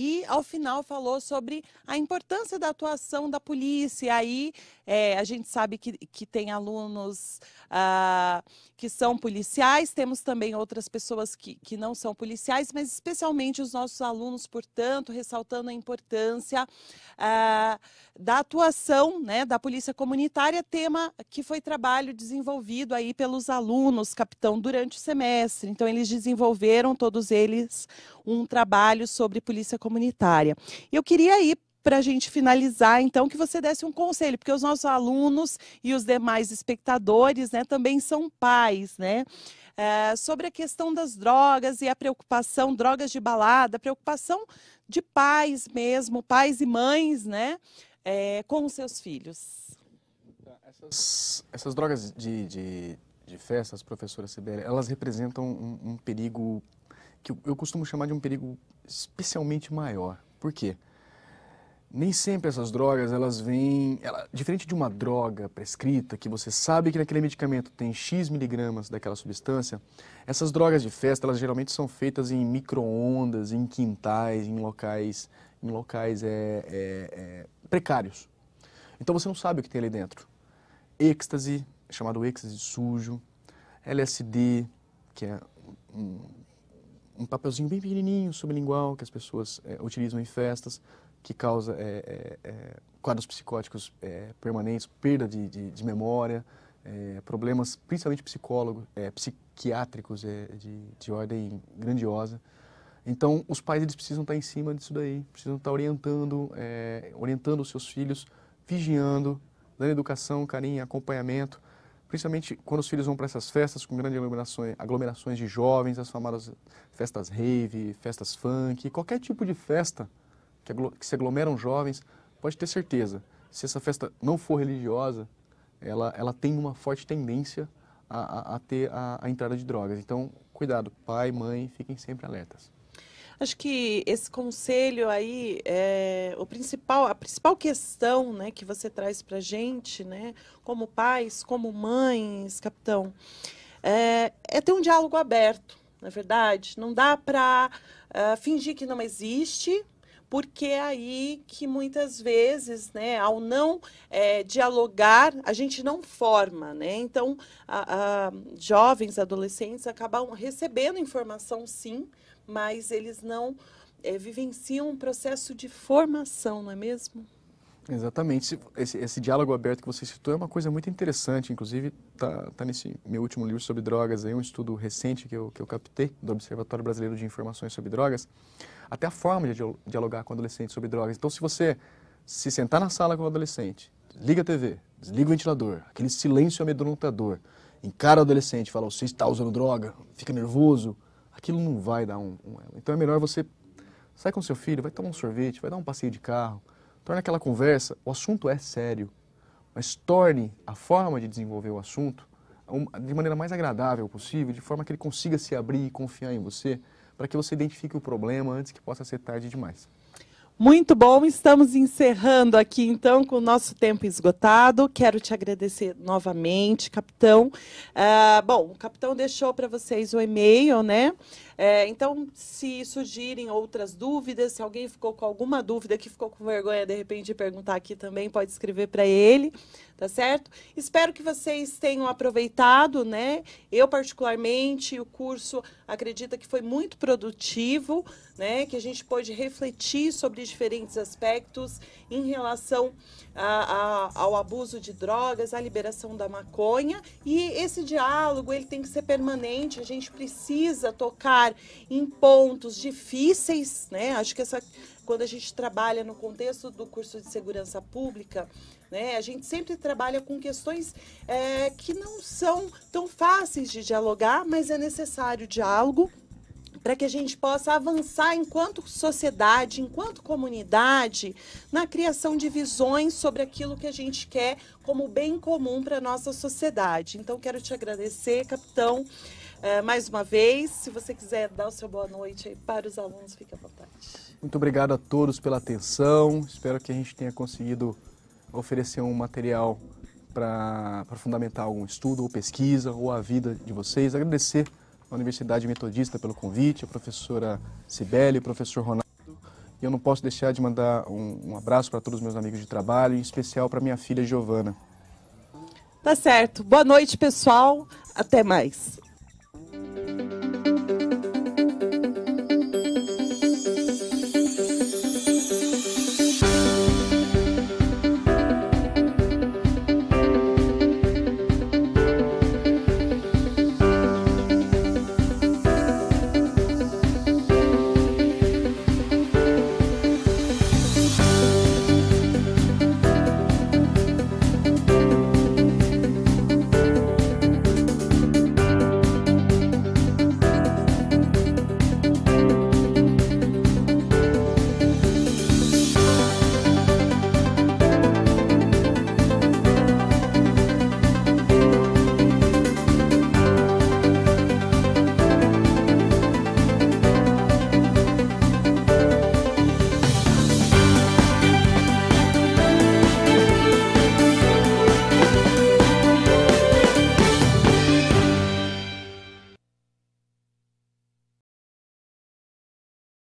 e, ao final, falou sobre a importância da atuação da polícia. Aí é, a gente sabe que, que tem alunos ah, que são policiais, temos também outras pessoas que, que não são policiais, mas especialmente os nossos alunos, portanto, ressaltando a importância ah, da atuação né, da polícia comunitária, tema que foi trabalho desenvolvido aí pelos alunos, capitão, durante o semestre. Então, eles desenvolveram, todos eles, um trabalho sobre polícia comunitária comunitária. E eu queria ir para a gente finalizar, então, que você desse um conselho, porque os nossos alunos e os demais espectadores né, também são pais, né? É, sobre a questão das drogas e a preocupação, drogas de balada, preocupação de pais mesmo, pais e mães, né? É, com os seus filhos. Essas, essas drogas de, de, de festa, as professoras elas representam um, um perigo que eu, costumo chamar de um perigo especialmente maior. Por quê? nem sempre essas drogas elas vêm ela, diferente de uma droga prescrita que você sabe que naquele medicamento tem x miligramas daquela substância essas drogas de festa elas geralmente são feitas em microondas em quintais em locais em locais é, é, é, precários então você não sabe o que tem ali dentro êxtase é chamado êxtase sujo LSD que é um, um papelzinho bem pequenininho, sublingual, que as pessoas é, utilizam em festas, que causa é, quadros psicóticos permanentes, perda de, de, de memória, problemas principalmente psicólogos, psiquiátricos de, de ordem grandiosa. Então, os pais eles precisam estar em cima disso daí, precisam estar orientando, orientando os seus filhos, vigiando, dando educação, carinho, acompanhamento, principalmente quando os filhos vão para essas festas com grandes aglomerações, aglomerações de jovens, as famosas festas rave, festas funk, qualquer tipo de festa que, que se aglomeram jovens, pode ter certeza, se essa festa não for religiosa, ela, ela tem uma forte tendência a, a, a ter a, a entrada de drogas. Então, cuidado, pai, mãe, fiquem sempre alertas. Acho que esse conselho aí é o principal, a principal questão, né, que você traz para gente, né, como pais, como mães, capitão, é, é ter um diálogo aberto, na é verdade. Não dá para eh, fingir que não existe, porque é aí que muitas vezes, né, ao não é, dialogar, a gente não forma, né? Então, a, a, jovens, adolescentes acabam recebendo informação, sim, mas eles não é, vivenciam um processo de formação, não é mesmo? Exatamente. Esse, esse, diálogo aberto que você citou é uma coisa muito interessante. Inclusive, está tá nesse meu último livro sobre drogas, aí, um estudo recente que eu, que eu captei do Observatório Brasileiro de Informações sobre Drogas, até a forma de dialogar com o adolescente sobre drogas. Então, se você se sentar na sala com o adolescente, liga a TV, desliga o ventilador, aquele silêncio amedrontador, encara o adolescente, fala, você está usando droga, fica nervoso, aquilo não vai dar um, um elo. Então é melhor você sai com seu filho, vai tomar um sorvete, vai dar um passeio de carro, torna aquela conversa, o assunto é sério, mas torne a forma de desenvolver o assunto de maneira mais agradável possível, de forma que ele consiga se abrir e confiar em você, para que você identifique o problema antes que possa ser tarde demais. Muito bom, estamos encerrando aqui então com o nosso tempo esgotado. Quero te agradecer novamente, capitão. Uh, bom, o capitão deixou para vocês o e-mail, né? É, então, se surgirem outras dúvidas, se alguém ficou com alguma dúvida que ficou com vergonha de repente de perguntar aqui também, pode escrever para ele, tá certo? Espero que vocês tenham aproveitado, né? Eu, particularmente, o curso acredita que foi muito produtivo, né? Que a gente pôde refletir sobre diferentes aspectos em relação a, a, ao abuso de drogas, à liberação da maconha. E esse diálogo ele tem que ser permanente. A gente precisa tocar em pontos difíceis, né? Acho que essa quando a gente trabalha no contexto do curso de segurança pública, né, a gente sempre trabalha com questões é, que não são tão fáceis de dialogar, mas é necessário diálogo para que a gente possa avançar enquanto sociedade, enquanto comunidade, na criação de visões sobre aquilo que a gente quer como bem comum para a nossa sociedade. Então, quero te agradecer, capitão, eh, mais uma vez. Se você quiser dar o seu boa noite para os alunos, fique à vontade. Muito obrigado a todos pela atenção. Espero que a gente tenha conseguido oferecer um material para fundamentar algum estudo ou pesquisa ou a vida de vocês. Agradecer a Universidade Metodista pelo convite, a professora Cibele, o professor Ronaldo. E eu não posso deixar de mandar um, um abraço para todos os meus amigos de trabalho, em especial para minha filha Giovana. Tá certo. Boa noite, pessoal. Até mais.